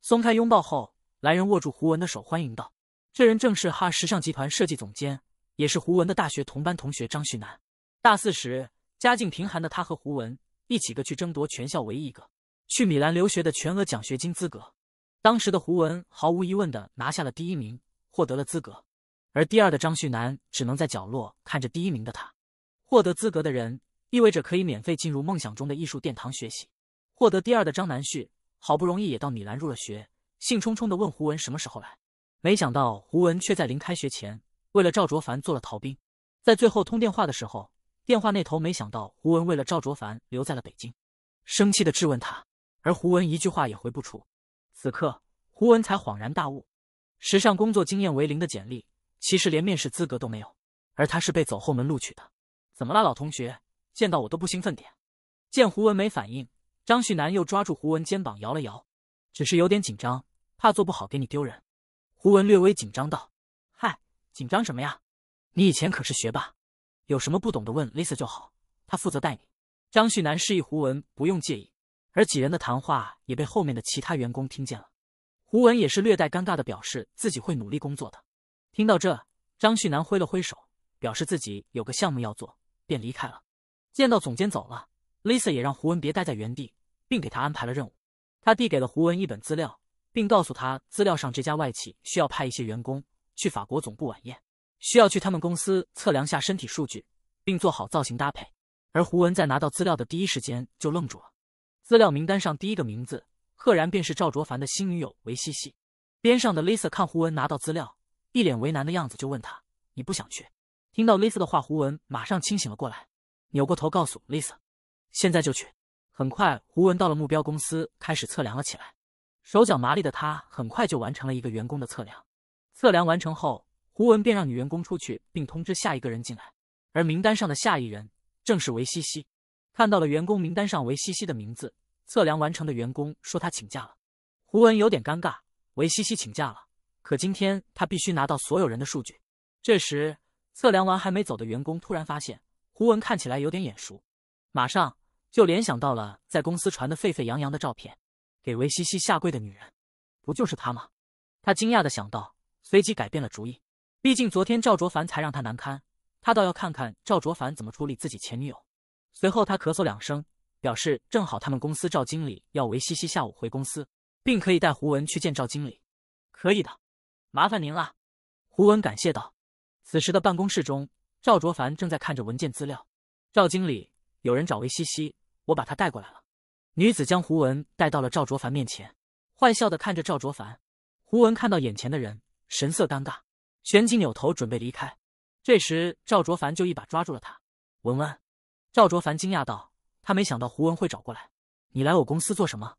松开拥抱后，来人握住胡文的手，欢迎道：“这人正是哈时尚集团设计总监，也是胡文的大学同班同学张旭南。大四时，家境贫寒的他和胡文一起去争夺全校唯一一个去米兰留学的全额奖学金资格。当时的胡文毫无疑问的拿下了第一名，获得了资格。”而第二的张旭南只能在角落看着第一名的他，获得资格的人意味着可以免费进入梦想中的艺术殿堂学习。获得第二的张南旭好不容易也到米兰入了学，兴冲冲的问胡文什么时候来，没想到胡文却在临开学前为了赵卓凡做了逃兵。在最后通电话的时候，电话那头没想到胡文为了赵卓凡留在了北京，生气的质问他，而胡文一句话也回不出。此刻胡文才恍然大悟，时尚工作经验为零的简历。其实连面试资格都没有，而他是被走后门录取的。怎么了，老同学？见到我都不兴奋点？见胡文没反应，张旭南又抓住胡文肩膀摇了摇，只是有点紧张，怕做不好给你丢人。胡文略微紧张道：“嗨，紧张什么呀？你以前可是学霸，有什么不懂的问 Lisa 就好，他负责带你。”张旭南示意胡文不用介意，而几人的谈话也被后面的其他员工听见了。胡文也是略带尴尬的表示自己会努力工作的。听到这，张旭南挥了挥手，表示自己有个项目要做，便离开了。见到总监走了，Lisa 也让胡文别待在原地，并给他安排了任务。他递给了胡文一本资料，并告诉他，资料上这家外企需要派一些员工去法国总部晚宴，需要去他们公司测量下身体数据，并做好造型搭配。而胡文在拿到资料的第一时间就愣住了，资料名单上第一个名字赫然便是赵卓凡的新女友维西西。边上的 Lisa 看胡文拿到资料。一脸为难的样子，就问他：“你不想去？”听到丽 a 的话，胡文马上清醒了过来，扭过头告诉丽 a 现在就去。”很快，胡文到了目标公司，开始测量了起来。手脚麻利的他很快就完成了一个员工的测量。测量完成后，胡文便让女员工出去，并通知下一个人进来。而名单上的下一人正是维西西。看到了员工名单上维西西的名字，测量完成的员工说：“他请假了。”胡文有点尴尬：“维西西请假了。”可今天他必须拿到所有人的数据。这时，测量完还没走的员工突然发现胡文看起来有点眼熟，马上就联想到了在公司传的沸沸扬扬的照片——给维西西下跪的女人，不就是她吗？他惊讶的想到，随即改变了主意。毕竟昨天赵卓凡才让他难堪，他倒要看看赵卓凡怎么处理自己前女友。随后他咳嗽两声，表示正好他们公司赵经理要维西西下午回公司，并可以带胡文去见赵经理。可以的。麻烦您了，胡文感谢道。此时的办公室中，赵卓凡正在看着文件资料。赵经理，有人找魏西西，我把她带过来了。女子将胡文带到了赵卓凡面前，坏笑的看着赵卓凡。胡文看到眼前的人，神色尴尬，旋即扭头准备离开。这时赵卓凡就一把抓住了他。文文，赵卓凡惊讶道，他没想到胡文会找过来。你来我公司做什么？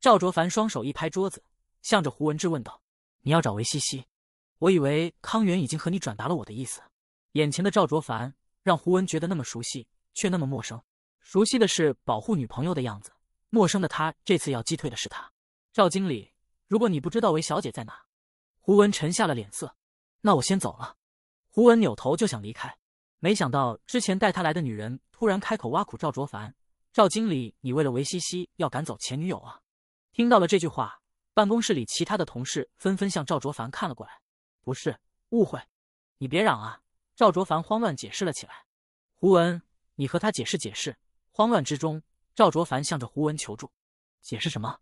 赵卓凡双手一拍桌子，向着胡文质问道。你要找维西西，我以为康源已经和你转达了我的意思。眼前的赵卓凡让胡文觉得那么熟悉，却那么陌生。熟悉的是保护女朋友的样子，陌生的他这次要击退的是他。赵经理，如果你不知道韦小姐在哪，胡文沉下了脸色。那我先走了。胡文扭头就想离开，没想到之前带他来的女人突然开口挖苦赵卓凡：“赵经理，你为了韦西西要赶走前女友啊？”听到了这句话。办公室里，其他的同事纷纷向赵卓凡看了过来。不是误会，你别嚷啊！赵卓凡慌乱解释了起来。胡文，你和他解释解释。慌乱之中，赵卓凡向着胡文求助。解释什么？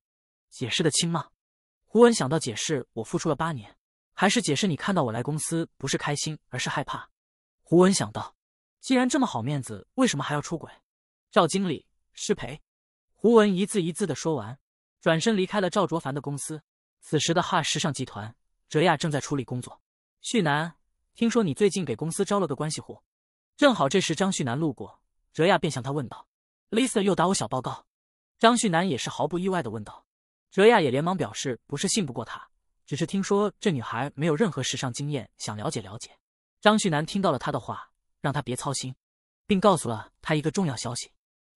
解释的清吗？胡文想到，解释我付出了八年，还是解释你看到我来公司不是开心，而是害怕？胡文想到，既然这么好面子，为什么还要出轨？赵经理，失陪。胡文一字一字的说完。转身离开了赵卓凡的公司。此时的哈时尚集团，哲亚正在处理工作。旭南，听说你最近给公司招了个关系户。正好这时张旭南路过，哲亚便向他问道：“Lisa 又打我小报告？”张旭南也是毫不意外的问道。哲亚也连忙表示不是信不过他，只是听说这女孩没有任何时尚经验，想了解了解。张旭南听到了他的话，让他别操心，并告诉了他一个重要消息：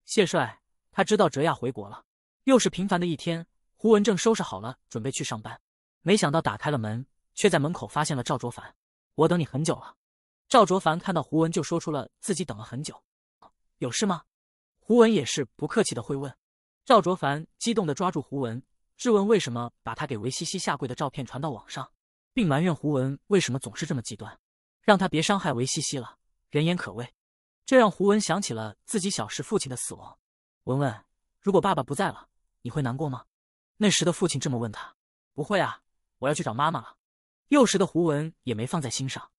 谢帅，他知道哲亚回国了。又是平凡的一天，胡文正收拾好了，准备去上班。没想到打开了门，却在门口发现了赵卓凡。我等你很久了。赵卓凡看到胡文，就说出了自己等了很久。有事吗？胡文也是不客气的会问。赵卓凡激动的抓住胡文，质问为什么把他给维西西下跪的照片传到网上，并埋怨胡文为什么总是这么极端，让他别伤害维西西了。人言可畏，这让胡文想起了自己小时父亲的死亡。文文，如果爸爸不在了。你会难过吗？那时的父亲这么问他。不会啊，我要去找妈妈了。幼时的胡文也没放在心上，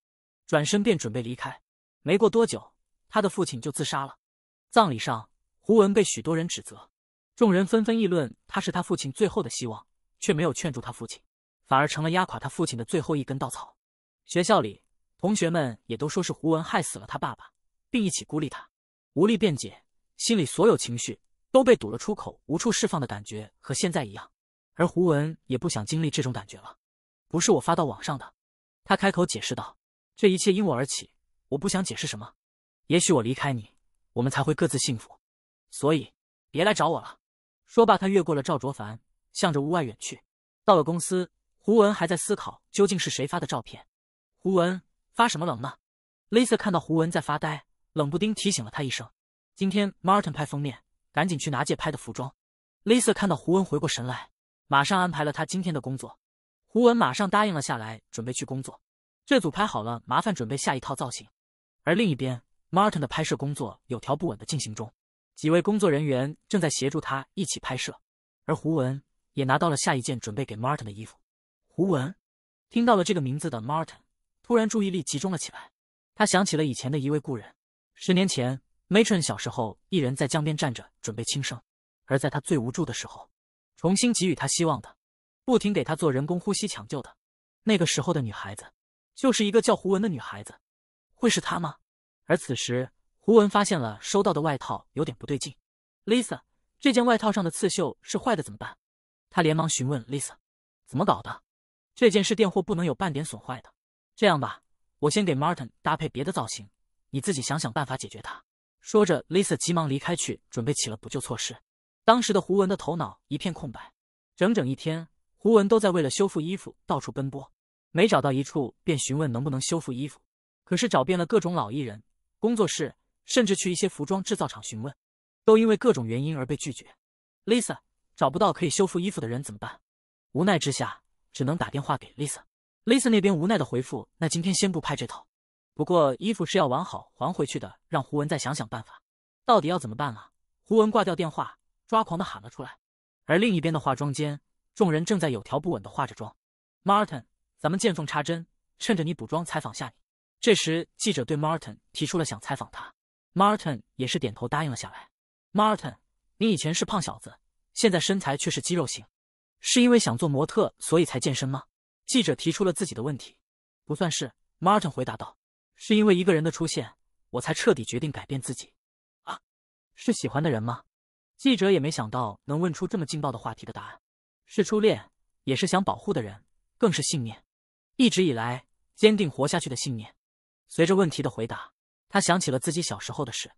转身便准备离开。没过多久，他的父亲就自杀了。葬礼上，胡文被许多人指责，众人纷纷议论他是他父亲最后的希望，却没有劝住他父亲，反而成了压垮他父亲的最后一根稻草。学校里，同学们也都说是胡文害死了他爸爸，并一起孤立他，无力辩解，心里所有情绪。都被堵了出口，无处释放的感觉和现在一样，而胡文也不想经历这种感觉了。不是我发到网上的，他开口解释道：“这一切因我而起，我不想解释什么。也许我离开你，我们才会各自幸福。所以，别来找我了。”说罢，他越过了赵卓凡，向着屋外远去。到了公司，胡文还在思考究竟是谁发的照片。胡文发什么冷呢？Lisa 看到胡文在发呆，冷不丁提醒了他一声：“今天 Martin 拍封面。”赶紧去拿借拍的服装。Lisa 看到胡文回过神来，马上安排了他今天的工作。胡文马上答应了下来，准备去工作。这组拍好了，麻烦准备下一套造型。而另一边，Martin 的拍摄工作有条不紊的进行中，几位工作人员正在协助他一起拍摄。而胡文也拿到了下一件准备给 Martin 的衣服。胡文听到了这个名字的 Martin，突然注意力集中了起来。他想起了以前的一位故人，十年前。m a t r o n 小时候，一人在江边站着准备轻生，而在他最无助的时候，重新给予他希望的，不停给他做人工呼吸抢救的，那个时候的女孩子，就是一个叫胡文的女孩子，会是他吗？而此时，胡文发现了收到的外套有点不对劲，Lisa，这件外套上的刺绣是坏的，怎么办？他连忙询问 Lisa，怎么搞的？这件是店货，不能有半点损坏的。这样吧，我先给 Martin 搭配别的造型，你自己想想办法解决它。说着，Lisa 急忙离开去准备起了补救措施。当时的胡文的头脑一片空白，整整一天，胡文都在为了修复衣服到处奔波，每找到一处便询问能不能修复衣服，可是找遍了各种老艺人工作室，甚至去一些服装制造厂询问，都因为各种原因而被拒绝。Lisa 找不到可以修复衣服的人怎么办？无奈之下，只能打电话给 Lisa。Lisa 那边无奈的回复：“那今天先不拍这套。”不过衣服是要完好还回去的，让胡文再想想办法，到底要怎么办啊？胡文挂掉电话，抓狂的喊了出来。而另一边的化妆间，众人正在有条不紊的化着妆。Martin，咱们见缝插针，趁着你补妆采访下你。这时，记者对 Martin 提出了想采访他，Martin 也是点头答应了下来。Martin，你以前是胖小子，现在身材却是肌肉型，是因为想做模特所以才健身吗？记者提出了自己的问题。不算是，Martin 回答道。是因为一个人的出现，我才彻底决定改变自己。啊，是喜欢的人吗？记者也没想到能问出这么劲爆的话题的答案。是初恋，也是想保护的人，更是信念。一直以来，坚定活下去的信念。随着问题的回答，他想起了自己小时候的事。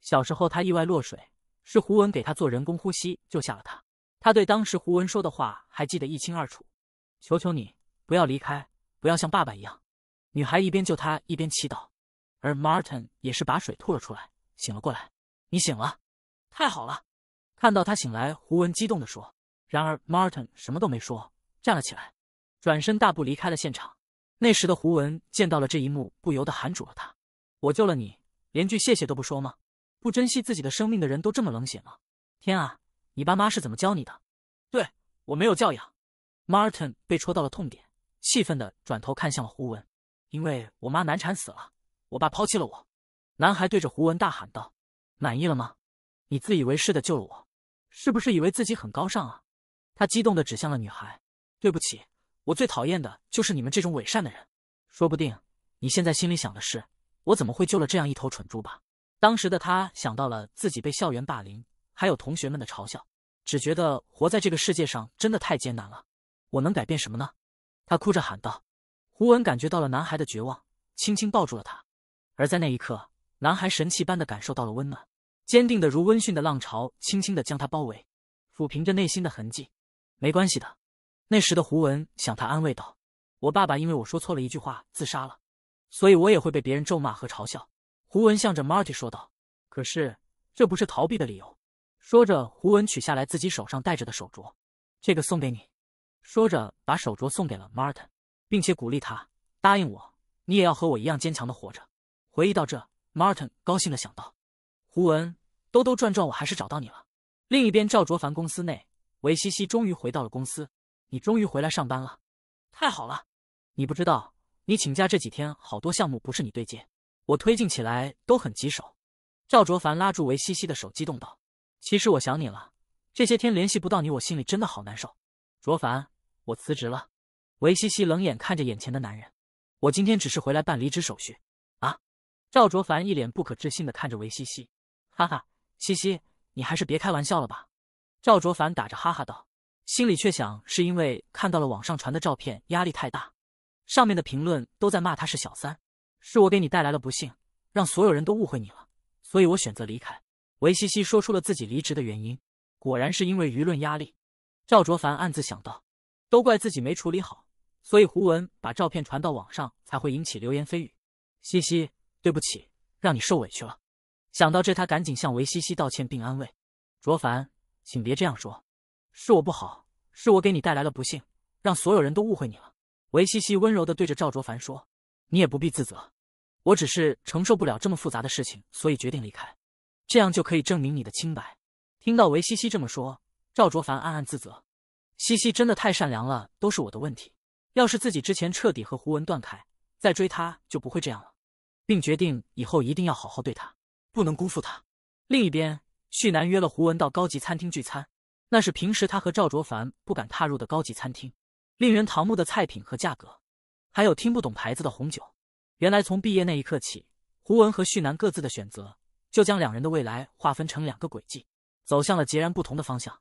小时候他意外落水，是胡文给他做人工呼吸救下了他。他对当时胡文说的话还记得一清二楚：“求求你，不要离开，不要像爸爸一样。”女孩一边救他，一边祈祷，而 Martin 也是把水吐了出来，醒了过来。你醒了，太好了！看到他醒来，胡文激动地说。然而 Martin 什么都没说，站了起来，转身大步离开了现场。那时的胡文见到了这一幕，不由得喊住了他：“我救了你，连句谢谢都不说吗？不珍惜自己的生命的人都这么冷血吗？天啊，你爸妈是怎么教你的？”“对我没有教养。” Martin 被戳到了痛点，气愤地转头看向了胡文。因为我妈难产死了，我爸抛弃了我。男孩对着胡文大喊道：“满意了吗？你自以为是的救了我，是不是以为自己很高尚啊？”他激动的指向了女孩：“对不起，我最讨厌的就是你们这种伪善的人。说不定你现在心里想的是，我怎么会救了这样一头蠢猪吧？”当时的他想到了自己被校园霸凌，还有同学们的嘲笑，只觉得活在这个世界上真的太艰难了。我能改变什么呢？他哭着喊道。胡文感觉到了男孩的绝望，轻轻抱住了他。而在那一刻，男孩神奇般的感受到了温暖，坚定的如温驯的浪潮，轻轻的将他包围，抚平着内心的痕迹。没关系的，那时的胡文想他安慰道：“我爸爸因为我说错了一句话自杀了，所以我也会被别人咒骂和嘲笑。”胡文向着 m a r t y 说道：“可是这不是逃避的理由。”说着，胡文取下来自己手上戴着的手镯，“这个送给你。”说着，把手镯送给了 Martin。并且鼓励他，答应我，你也要和我一样坚强的活着。回忆到这，Martin 高兴的想到，胡文，兜兜转转，我还是找到你了。另一边，赵卓凡公司内，维西西终于回到了公司，你终于回来上班了，太好了。你不知道，你请假这几天，好多项目不是你对接，我推进起来都很棘手。赵卓凡拉住维西西的手，激动道：“其实我想你了，这些天联系不到你，我心里真的好难受。”卓凡，我辞职了。维西西冷眼看着眼前的男人，我今天只是回来办离职手续。啊！赵卓凡一脸不可置信的看着维西西，哈哈，西西，你还是别开玩笑了吧。赵卓凡打着哈哈道，心里却想是因为看到了网上传的照片，压力太大，上面的评论都在骂他是小三，是我给你带来了不幸，让所有人都误会你了，所以我选择离开。维西西说出了自己离职的原因，果然是因为舆论压力。赵卓凡暗自想到，都怪自己没处理好。所以胡文把照片传到网上，才会引起流言蜚语。西西，对不起，让你受委屈了。想到这，他赶紧向维西西道歉并安慰：“卓凡，请别这样说，是我不好，是我给你带来了不幸，让所有人都误会你了。”维西西温柔地对着赵卓凡说：“你也不必自责，我只是承受不了这么复杂的事情，所以决定离开，这样就可以证明你的清白。”听到维西西这么说，赵卓凡暗暗自责：“西西真的太善良了，都是我的问题。”要是自己之前彻底和胡文断开，再追他就不会这样了，并决定以后一定要好好对他，不能辜负他。另一边，旭南约了胡文到高级餐厅聚餐，那是平时他和赵卓凡不敢踏入的高级餐厅，令人瞠目的菜品和价格，还有听不懂牌子的红酒。原来从毕业那一刻起，胡文和旭南各自的选择，就将两人的未来划分成两个轨迹，走向了截然不同的方向。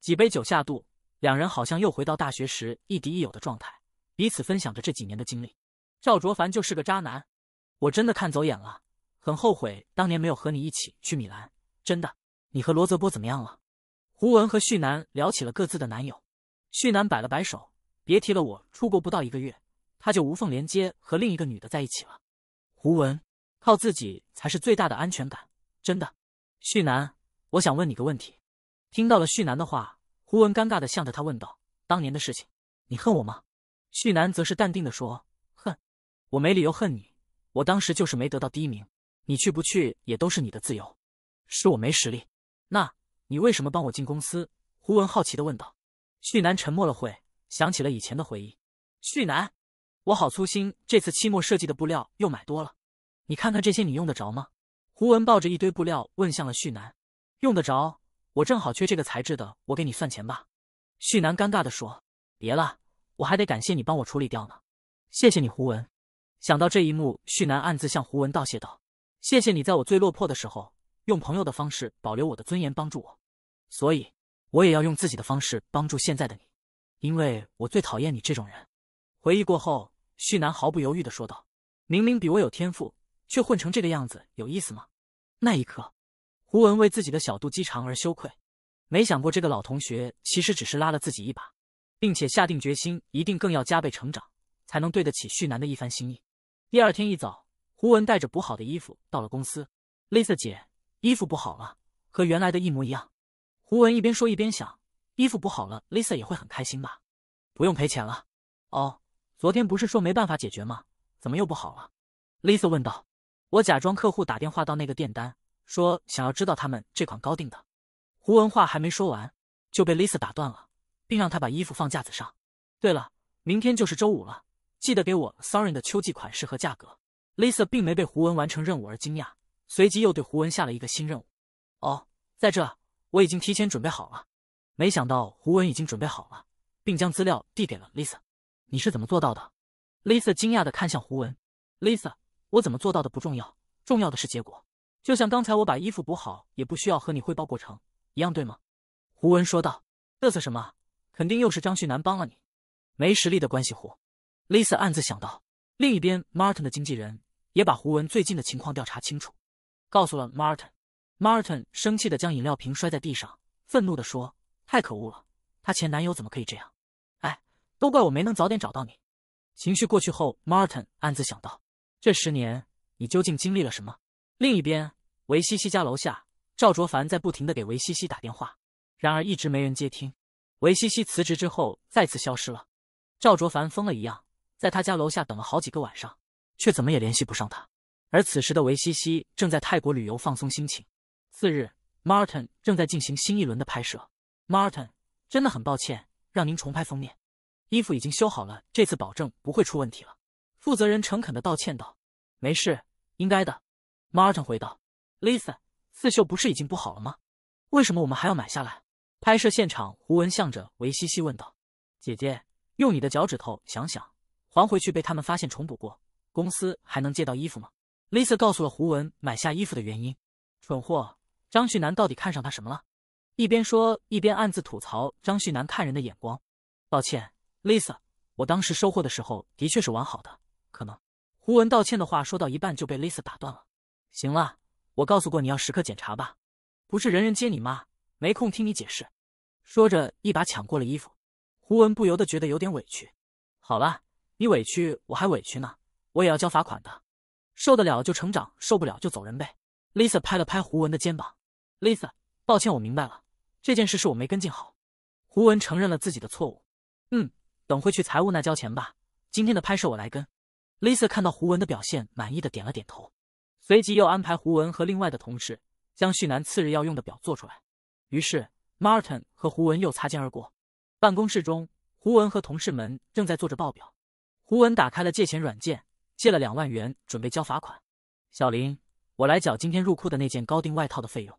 几杯酒下肚，两人好像又回到大学时亦敌亦友的状态。彼此分享着这几年的经历，赵卓凡就是个渣男，我真的看走眼了，很后悔当年没有和你一起去米兰。真的，你和罗泽波怎么样了？胡文和旭南聊起了各自的男友，旭南摆了摆手，别提了，我出国不到一个月，他就无缝连接和另一个女的在一起了。胡文靠自己才是最大的安全感，真的。旭南，我想问你个问题。听到了旭南的话，胡文尴尬的向着他问道：当年的事情，你恨我吗？旭南则是淡定的说：“哼，我没理由恨你，我当时就是没得到第一名，你去不去也都是你的自由。是我没实力，那你为什么帮我进公司？”胡文好奇的问道。旭南沉默了会，想起了以前的回忆。旭南，我好粗心，这次期末设计的布料又买多了，你看看这些，你用得着吗？”胡文抱着一堆布料问向了旭南。“用得着，我正好缺这个材质的，我给你算钱吧。”旭南尴尬的说：“别了。”我还得感谢你帮我处理掉呢，谢谢你胡文。想到这一幕，旭南暗自向胡文道谢道：“谢谢你在我最落魄的时候，用朋友的方式保留我的尊严，帮助我。所以，我也要用自己的方式帮助现在的你，因为我最讨厌你这种人。”回忆过后，旭南毫不犹豫的说道：“明明比我有天赋，却混成这个样子，有意思吗？”那一刻，胡文为自己的小肚鸡肠而羞愧，没想过这个老同学其实只是拉了自己一把。并且下定决心，一定更要加倍成长，才能对得起旭南的一番心意。第二天一早，胡文带着补好的衣服到了公司。Lisa 姐，衣服补好了，和原来的一模一样。胡文一边说一边想，衣服补好了，Lisa 也会很开心吧？不用赔钱了。哦，昨天不是说没办法解决吗？怎么又不好了？Lisa 问道。我假装客户打电话到那个店单，说想要知道他们这款高定的。胡文话还没说完，就被 Lisa 打断了。并让他把衣服放架子上。对了，明天就是周五了，记得给我 sorry 的秋季款式和价格。Lisa 并没被胡文完成任务而惊讶，随即又对胡文下了一个新任务。哦，在这我已经提前准备好了。没想到胡文已经准备好了，并将资料递给了 Lisa。你是怎么做到的？Lisa 惊讶地看向胡文。Lisa，我怎么做到的不重要，重要的是结果。就像刚才我把衣服补好，也不需要和你汇报过程一样，对吗？胡文说道。嘚瑟什么？肯定又是张旭南帮了你，没实力的关系户。Lisa 暗自想到。另一边，Martin 的经纪人也把胡文最近的情况调查清楚，告诉了 Martin。Martin 生气的将饮料瓶摔在地上，愤怒的说：“太可恶了！他前男友怎么可以这样？哎，都怪我没能早点找到你。”情绪过去后，Martin 暗自想到：这十年你究竟经历了什么？另一边，维西西家楼下，赵卓凡在不停的给维西西打电话，然而一直没人接听。维西西辞职之后再次消失了，赵卓凡疯了一样在他家楼下等了好几个晚上，却怎么也联系不上他。而此时的维西西正在泰国旅游放松心情。次日，Martin 正在进行新一轮的拍摄。Martin，真的很抱歉，让您重拍封面，衣服已经修好了，这次保证不会出问题了。负责人诚恳的道歉道：“没事，应该的。” Martin 回道：“Lisa，刺绣不是已经补好了吗？为什么我们还要买下来？”拍摄现场，胡文向着维西西问道：“姐姐，用你的脚趾头想想，还回去被他们发现重补过，公司还能借到衣服吗？” Lisa 告诉了胡文买下衣服的原因。蠢货，张旭南到底看上他什么了？一边说一边暗自吐槽张旭南看人的眼光。抱歉，Lisa，我当时收货的时候的确是完好的，可能……胡文道歉的话说到一半就被 Lisa 打断了。行了，我告诉过你要时刻检查吧，不是人人接你吗？没空听你解释，说着一把抢过了衣服。胡文不由得觉得有点委屈。好了，你委屈我还委屈呢，我也要交罚款的。受得了就成长，受不了就走人呗。Lisa 拍了拍胡文的肩膀。Lisa，抱歉，我明白了，这件事是我没跟进好。胡文承认了自己的错误。嗯，等会去财务那交钱吧。今天的拍摄我来跟。Lisa 看到胡文的表现，满意的点了点头，随即又安排胡文和另外的同事将旭南次日要用的表做出来。于是，Martin 和胡文又擦肩而过。办公室中，胡文和同事们正在做着报表。胡文打开了借钱软件，借了两万元，准备交罚款。小林，我来缴今天入库的那件高定外套的费用，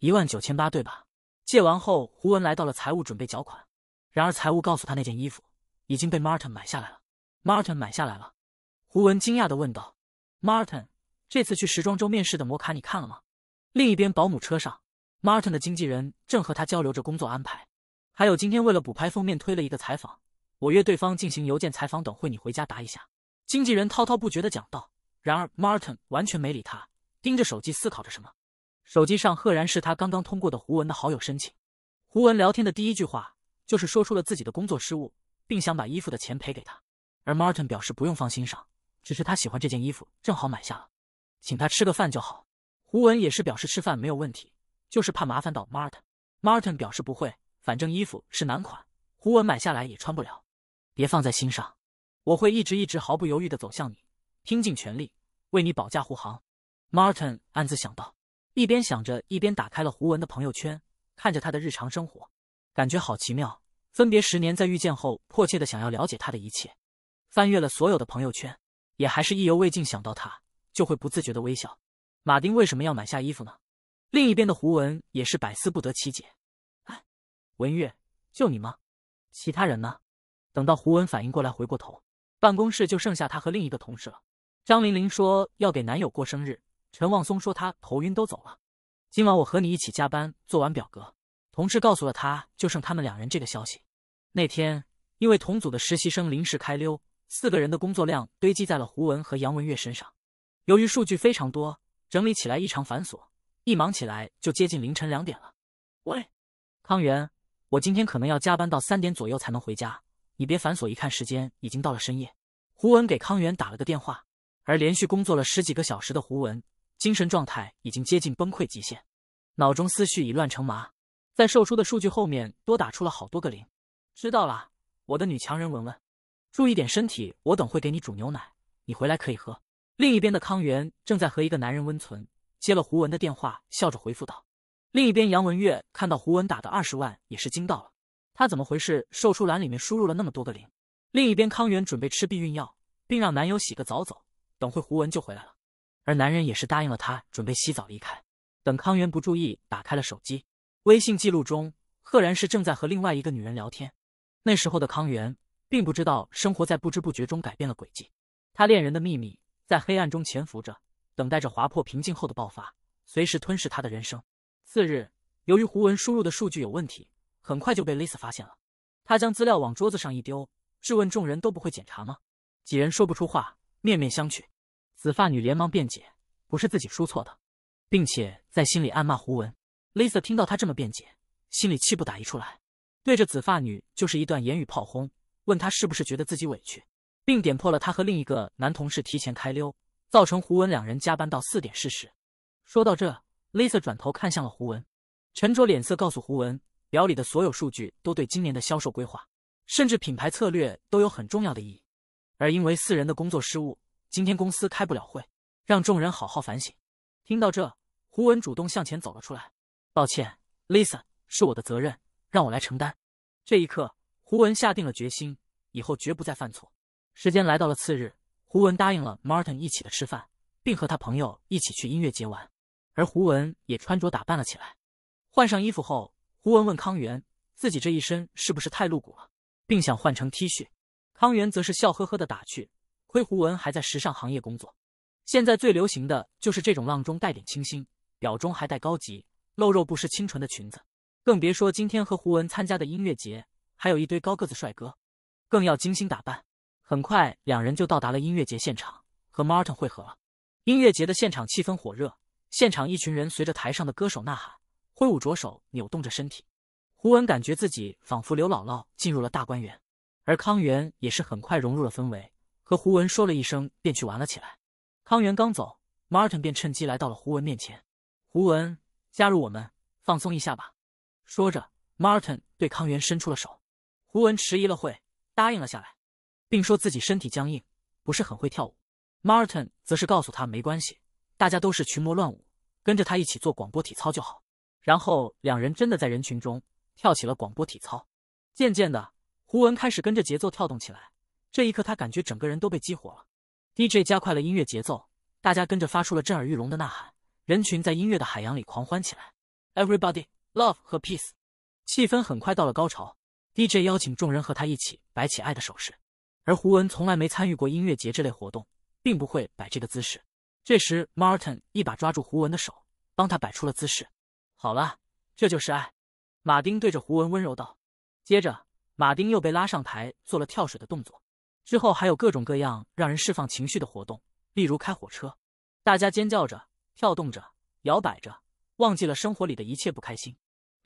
一万九千八，对吧？借完后，胡文来到了财务，准备缴款。然而，财务告诉他，那件衣服已经被 Martin 买下来了。Martin 买下来了？胡文惊讶地问道。Martin 这次去时装周面试的摩卡你看了吗？另一边，保姆车上。Martin 的经纪人正和他交流着工作安排，还有今天为了补拍封面推了一个采访，我约对方进行邮件采访，等会你回家答一下。经纪人滔滔不绝的讲道，然而 Martin 完全没理他，盯着手机思考着什么。手机上赫然是他刚刚通过的胡文的好友申请。胡文聊天的第一句话就是说出了自己的工作失误，并想把衣服的钱赔给他，而 Martin 表示不用放心上，只是他喜欢这件衣服，正好买下了，请他吃个饭就好。胡文也是表示吃饭没有问题。就是怕麻烦到 Martin。Martin 表示不会，反正衣服是男款，胡文买下来也穿不了，别放在心上。我会一直一直毫不犹豫地走向你，拼尽全力为你保驾护航。Martin 暗自想到，一边想着一边打开了胡文的朋友圈，看着他的日常生活，感觉好奇妙。分别十年，在遇见后，迫切的想要了解他的一切，翻阅了所有的朋友圈，也还是意犹未尽。想到他，就会不自觉的微笑。马丁为什么要买下衣服呢？另一边的胡文也是百思不得其解，哎，文月，就你吗？其他人呢？等到胡文反应过来，回过头，办公室就剩下他和另一个同事了。张玲玲说要给男友过生日，陈旺松说他头晕都走了。今晚我和你一起加班做完表格。同事告诉了他，就剩他们两人这个消息。那天因为同组的实习生临时开溜，四个人的工作量堆积在了胡文和杨文月身上。由于数据非常多，整理起来异常繁琐。一忙起来就接近凌晨两点了。喂，康源，我今天可能要加班到三点左右才能回家，你别繁琐。一看时间已经到了深夜。胡文给康源打了个电话，而连续工作了十几个小时的胡文，精神状态已经接近崩溃极限，脑中思绪已乱成麻，在售出的数据后面多打出了好多个零。知道啦，我的女强人文文，注意点身体，我等会给你煮牛奶，你回来可以喝。另一边的康源正在和一个男人温存。接了胡文的电话，笑着回复道。另一边，杨文月看到胡文打的二十万，也是惊到了。他怎么回事？售出栏里面输入了那么多个零。另一边，康源准备吃避孕药，并让男友洗个澡走，等会胡文就回来了。而男人也是答应了他，准备洗澡离开。等康源不注意，打开了手机，微信记录中赫然是正在和另外一个女人聊天。那时候的康源并不知道，生活在不知不觉中改变了轨迹。他恋人的秘密在黑暗中潜伏着。等待着划破平静后的爆发，随时吞噬他的人生。次日，由于胡文输入的数据有问题，很快就被丽萨发现了。她将资料往桌子上一丢，质问众人都不会检查吗？几人说不出话，面面相觑。紫发女连忙辩解：“不是自己输错的。”并且在心里暗骂胡文。丽萨听到她这么辩解，心里气不打一处来，对着紫发女就是一段言语炮轰，问她是不是觉得自己委屈，并点破了她和另一个男同事提前开溜。造成胡文两人加班到四点事实。说到这，Lisa 转头看向了胡文，沉着脸色告诉胡文，表里的所有数据都对今年的销售规划，甚至品牌策略都有很重要的意义。而因为四人的工作失误，今天公司开不了会，让众人好好反省。听到这，胡文主动向前走了出来，抱歉，Lisa，是我的责任，让我来承担。这一刻，胡文下定了决心，以后绝不再犯错。时间来到了次日。胡文答应了 Martin 一起的吃饭，并和他朋友一起去音乐节玩，而胡文也穿着打扮了起来。换上衣服后，胡文问康源自己这一身是不是太露骨了，并想换成 T 恤。康源则是笑呵呵的打趣：“亏胡文还在时尚行业工作，现在最流行的就是这种浪中带点清新、表中还带高级、露肉不失清纯的裙子，更别说今天和胡文参加的音乐节，还有一堆高个子帅哥，更要精心打扮。”很快，两人就到达了音乐节现场，和 Martin 会合了。音乐节的现场气氛火热，现场一群人随着台上的歌手呐喊，挥舞着手，扭动着身体。胡文感觉自己仿佛刘姥姥进入了大观园，而康源也是很快融入了氛围，和胡文说了一声，便去玩了起来。康源刚走，Martin 便趁机来到了胡文面前。胡文，加入我们，放松一下吧。说着，Martin 对康源伸出了手。胡文迟疑了会，答应了下来。并说自己身体僵硬，不是很会跳舞。Martin 则是告诉他没关系，大家都是群魔乱舞，跟着他一起做广播体操就好。然后两人真的在人群中跳起了广播体操。渐渐的，胡文开始跟着节奏跳动起来。这一刻，他感觉整个人都被激活了。DJ 加快了音乐节奏，大家跟着发出了震耳欲聋的呐喊。人群在音乐的海洋里狂欢起来。Everybody love 和 peace，气氛很快到了高潮。DJ 邀请众人和他一起摆起爱的手势。而胡文从来没参与过音乐节这类活动，并不会摆这个姿势。这时，Martin 一把抓住胡文的手，帮他摆出了姿势。好了，这就是爱。马丁对着胡文温柔道。接着，马丁又被拉上台做了跳水的动作。之后还有各种各样让人释放情绪的活动，例如开火车。大家尖叫着，跳动着，摇摆着，忘记了生活里的一切不开心。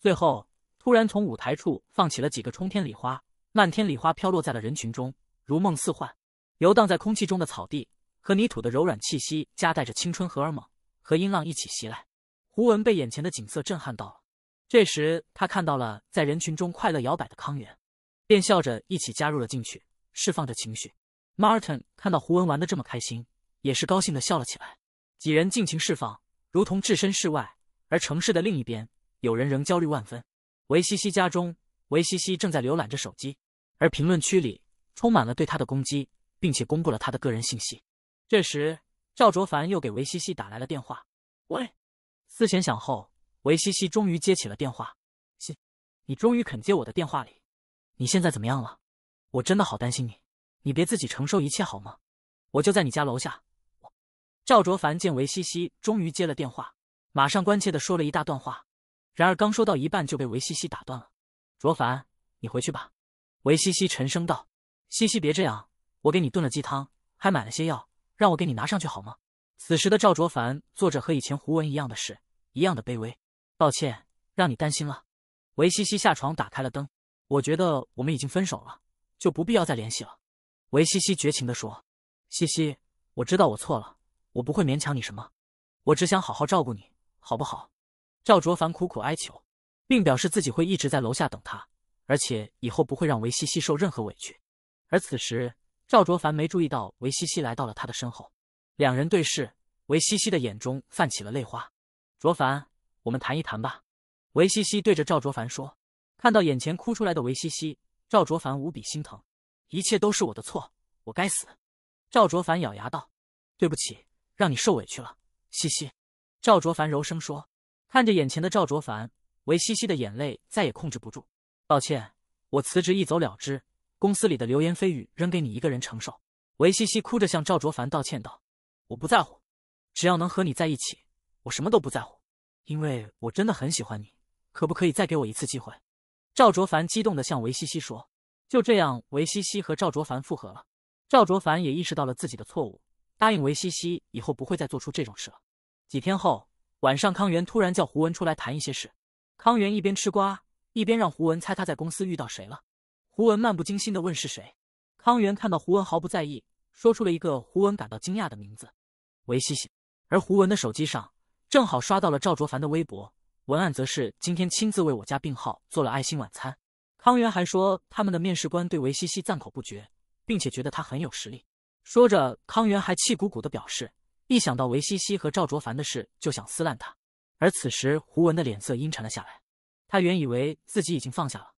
最后，突然从舞台处放起了几个冲天礼花，漫天礼花飘落在了人群中。如梦似幻，游荡在空气中的草地和泥土的柔软气息，夹带着青春荷尔蒙和音浪一起袭来。胡文被眼前的景色震撼到了，这时他看到了在人群中快乐摇摆的康源，便笑着一起加入了进去，释放着情绪。Martin 看到胡文玩的这么开心，也是高兴的笑了起来。几人尽情释放，如同置身世外。而城市的另一边，有人仍焦虑万分。维西西家中，维西西正在浏览着手机，而评论区里。充满了对他的攻击，并且公布了他的个人信息。这时，赵卓凡又给维西西打来了电话。喂，思前想后，维西西终于接起了电话。西，你终于肯接我的电话了。你现在怎么样了？我真的好担心你，你别自己承受一切好吗？我就在你家楼下。赵卓凡见维西西终于接了电话，马上关切地说了一大段话。然而，刚说到一半就被维西西打断了。卓凡，你回去吧。维西西沉声道。西西，别这样，我给你炖了鸡汤，还买了些药，让我给你拿上去好吗？此时的赵卓凡做着和以前胡文一样的事，一样的卑微。抱歉，让你担心了。维西西下床打开了灯，我觉得我们已经分手了，就不必要再联系了。维西西绝情地说：“西西，我知道我错了，我不会勉强你什么，我只想好好照顾你，好不好？”赵卓凡苦苦哀求，并表示自己会一直在楼下等他，而且以后不会让维西西受任何委屈。而此时，赵卓凡没注意到维西西来到了他的身后。两人对视，维西西的眼中泛起了泪花。卓凡，我们谈一谈吧。维西西对着赵卓凡说。看到眼前哭出来的维西西，赵卓凡无比心疼。一切都是我的错，我该死。赵卓凡咬牙道：“对不起，让你受委屈了，西西。”赵卓凡柔声说。看着眼前的赵卓凡，维西西的眼泪再也控制不住。抱歉，我辞职，一走了之。公司里的流言蜚语扔给你一个人承受，维西西哭着向赵卓凡道歉道：“我不在乎，只要能和你在一起，我什么都不在乎，因为我真的很喜欢你。可不可以再给我一次机会？”赵卓凡激动的向维西西说：“就这样，维西西和赵卓凡复合了。赵卓凡也意识到了自己的错误，答应维西西以后不会再做出这种事了。”几天后晚上，康源突然叫胡文出来谈一些事。康源一边吃瓜，一边让胡文猜他在公司遇到谁了。胡文漫不经心的问：“是谁？”康源看到胡文毫不在意，说出了一个胡文感到惊讶的名字——维西西。而胡文的手机上正好刷到了赵卓凡的微博，文案则是：“今天亲自为我家病号做了爱心晚餐。”康源还说，他们的面试官对维西西赞口不绝，并且觉得他很有实力。说着，康源还气鼓鼓的表示，一想到维西西和赵卓凡的事，就想撕烂他。而此时，胡文的脸色阴沉了下来。他原以为自己已经放下了。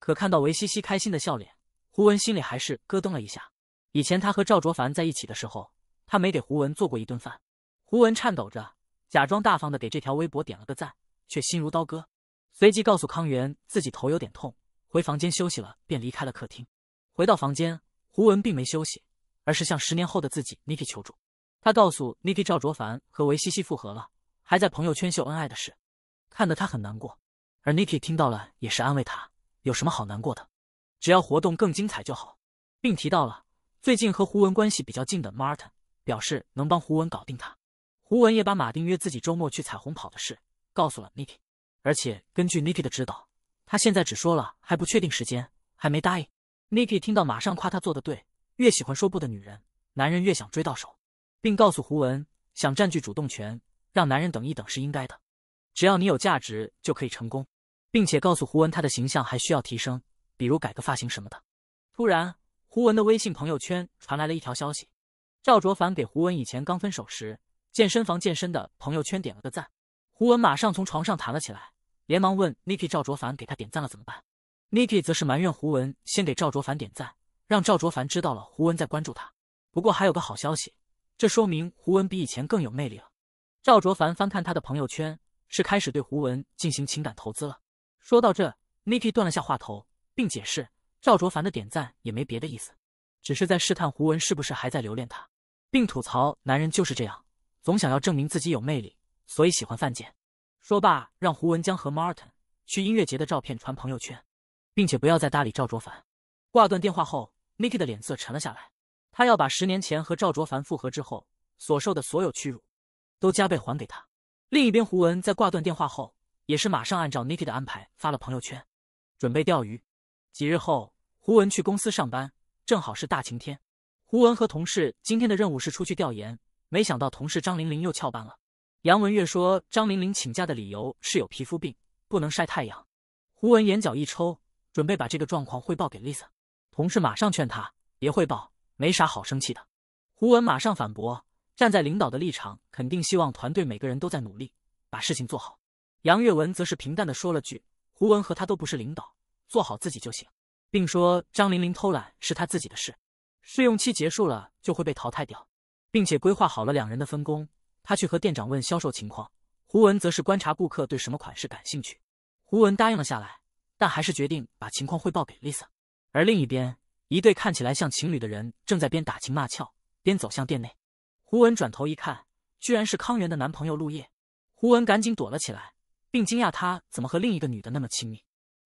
可看到维西西开心的笑脸，胡文心里还是咯噔了一下。以前他和赵卓凡在一起的时候，他没给胡文做过一顿饭。胡文颤抖着，假装大方的给这条微博点了个赞，却心如刀割。随即告诉康源自己头有点痛，回房间休息了，便离开了客厅。回到房间，胡文并没休息，而是向十年后的自己 n i k i 求助。他告诉 n i k i 赵卓凡和维西西复合了，还在朋友圈秀恩爱的事，看得他很难过。而 n i k i 听到了也是安慰他。有什么好难过的？只要活动更精彩就好。并提到了最近和胡文关系比较近的 Martin，表示能帮胡文搞定他。胡文也把马丁约自己周末去彩虹跑的事告诉了 Niki，而且根据 Niki 的指导，他现在只说了还不确定时间，还没答应。Niki 听到马上夸他做的对，越喜欢说不的女人，男人越想追到手，并告诉胡文，想占据主动权，让男人等一等是应该的。只要你有价值，就可以成功。并且告诉胡文，他的形象还需要提升，比如改个发型什么的。突然，胡文的微信朋友圈传来了一条消息，赵卓凡给胡文以前刚分手时健身房健身的朋友圈点了个赞。胡文马上从床上弹了起来，连忙问 Nikki：“ 赵卓凡给他点赞了，怎么办？” Nikki 则是埋怨胡文先给赵卓凡点赞，让赵卓凡知道了胡文在关注他。不过还有个好消息，这说明胡文比以前更有魅力了。赵卓凡翻看他的朋友圈，是开始对胡文进行情感投资了。说到这，Nikki 断了下话头，并解释赵卓凡的点赞也没别的意思，只是在试探胡文是不是还在留恋他，并吐槽男人就是这样，总想要证明自己有魅力，所以喜欢犯贱。说罢，让胡文将和 Martin 去音乐节的照片传朋友圈，并且不要再搭理赵卓凡。挂断电话后，Nikki 的脸色沉了下来，他要把十年前和赵卓凡复合之后所受的所有屈辱，都加倍还给他。另一边，胡文在挂断电话后。也是马上按照 n i k i 的安排发了朋友圈，准备钓鱼。几日后，胡文去公司上班，正好是大晴天。胡文和同事今天的任务是出去调研，没想到同事张玲玲又翘班了。杨文月说，张玲玲请假的理由是有皮肤病，不能晒太阳。胡文眼角一抽，准备把这个状况汇报给 Lisa。同事马上劝他别汇报，没啥好生气的。胡文马上反驳，站在领导的立场，肯定希望团队每个人都在努力，把事情做好。杨月文则是平淡的说了句：“胡文和他都不是领导，做好自己就行。”并说：“张玲玲偷懒是他自己的事，试用期结束了就会被淘汰掉。”并且规划好了两人的分工，他去和店长问销售情况，胡文则是观察顾客对什么款式感兴趣。胡文答应了下来，但还是决定把情况汇报给 Lisa。而另一边，一对看起来像情侣的人正在边打情骂俏边走向店内。胡文转头一看，居然是康源的男朋友陆烨。胡文赶紧躲了起来。并惊讶他怎么和另一个女的那么亲密。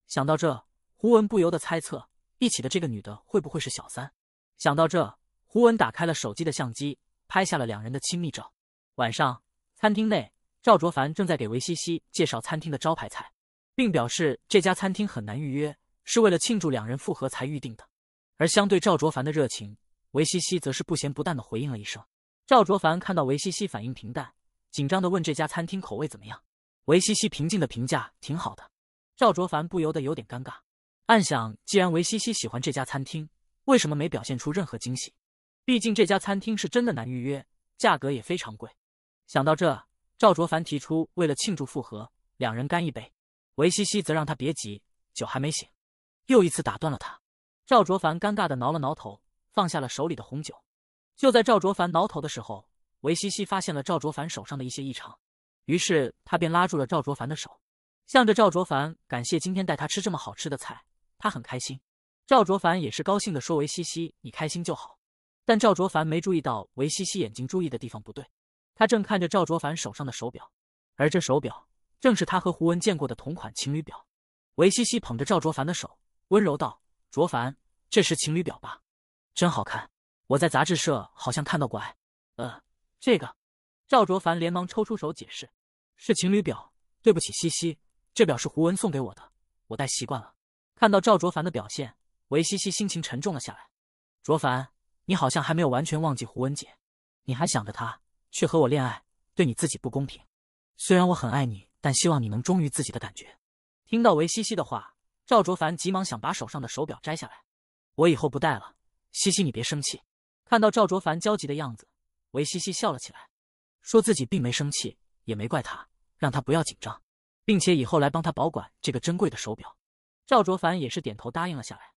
想到这，胡文不由得猜测一起的这个女的会不会是小三。想到这，胡文打开了手机的相机，拍下了两人的亲密照。晚上，餐厅内，赵卓凡正在给维西西介绍餐厅的招牌菜，并表示这家餐厅很难预约，是为了庆祝两人复合才预定的。而相对赵卓凡的热情，维西西则是不咸不淡的回应了一声。赵卓凡看到维西西反应平淡，紧张的问这家餐厅口味怎么样。维西西平静的评价挺好的，赵卓凡不由得有点尴尬，暗想：既然维西西喜欢这家餐厅，为什么没表现出任何惊喜？毕竟这家餐厅是真的难预约，价格也非常贵。想到这，赵卓凡提出为了庆祝复合，两人干一杯。维西西则让他别急，酒还没醒，又一次打断了他。赵卓凡尴尬的挠了挠头，放下了手里的红酒。就在赵卓凡挠头的时候，维西西发现了赵卓凡手上的一些异常。于是他便拉住了赵卓凡的手，向着赵卓凡感谢今天带他吃这么好吃的菜，他很开心。赵卓凡也是高兴的说：“维西西，你开心就好。”但赵卓凡没注意到维西西眼睛注意的地方不对，他正看着赵卓凡手上的手表，而这手表正是他和胡文见过的同款情侣表。维西西捧着赵卓凡的手，温柔道：“卓凡，这是情侣表吧？真好看，我在杂志社好像看到过。”呃，这个。赵卓凡连忙抽出手解释：“是情侣表，对不起，西西，这表是胡文送给我的，我戴习惯了。”看到赵卓凡的表现，维西西心情沉重了下来。卓凡，你好像还没有完全忘记胡文姐，你还想着她，却和我恋爱，对你自己不公平。虽然我很爱你，但希望你能忠于自己的感觉。听到维西西的话，赵卓凡急忙想把手上的手表摘下来：“我以后不戴了，西西，你别生气。”看到赵卓凡焦急的样子，维西西笑了起来。说自己并没生气，也没怪他，让他不要紧张，并且以后来帮他保管这个珍贵的手表。赵卓凡也是点头答应了下来。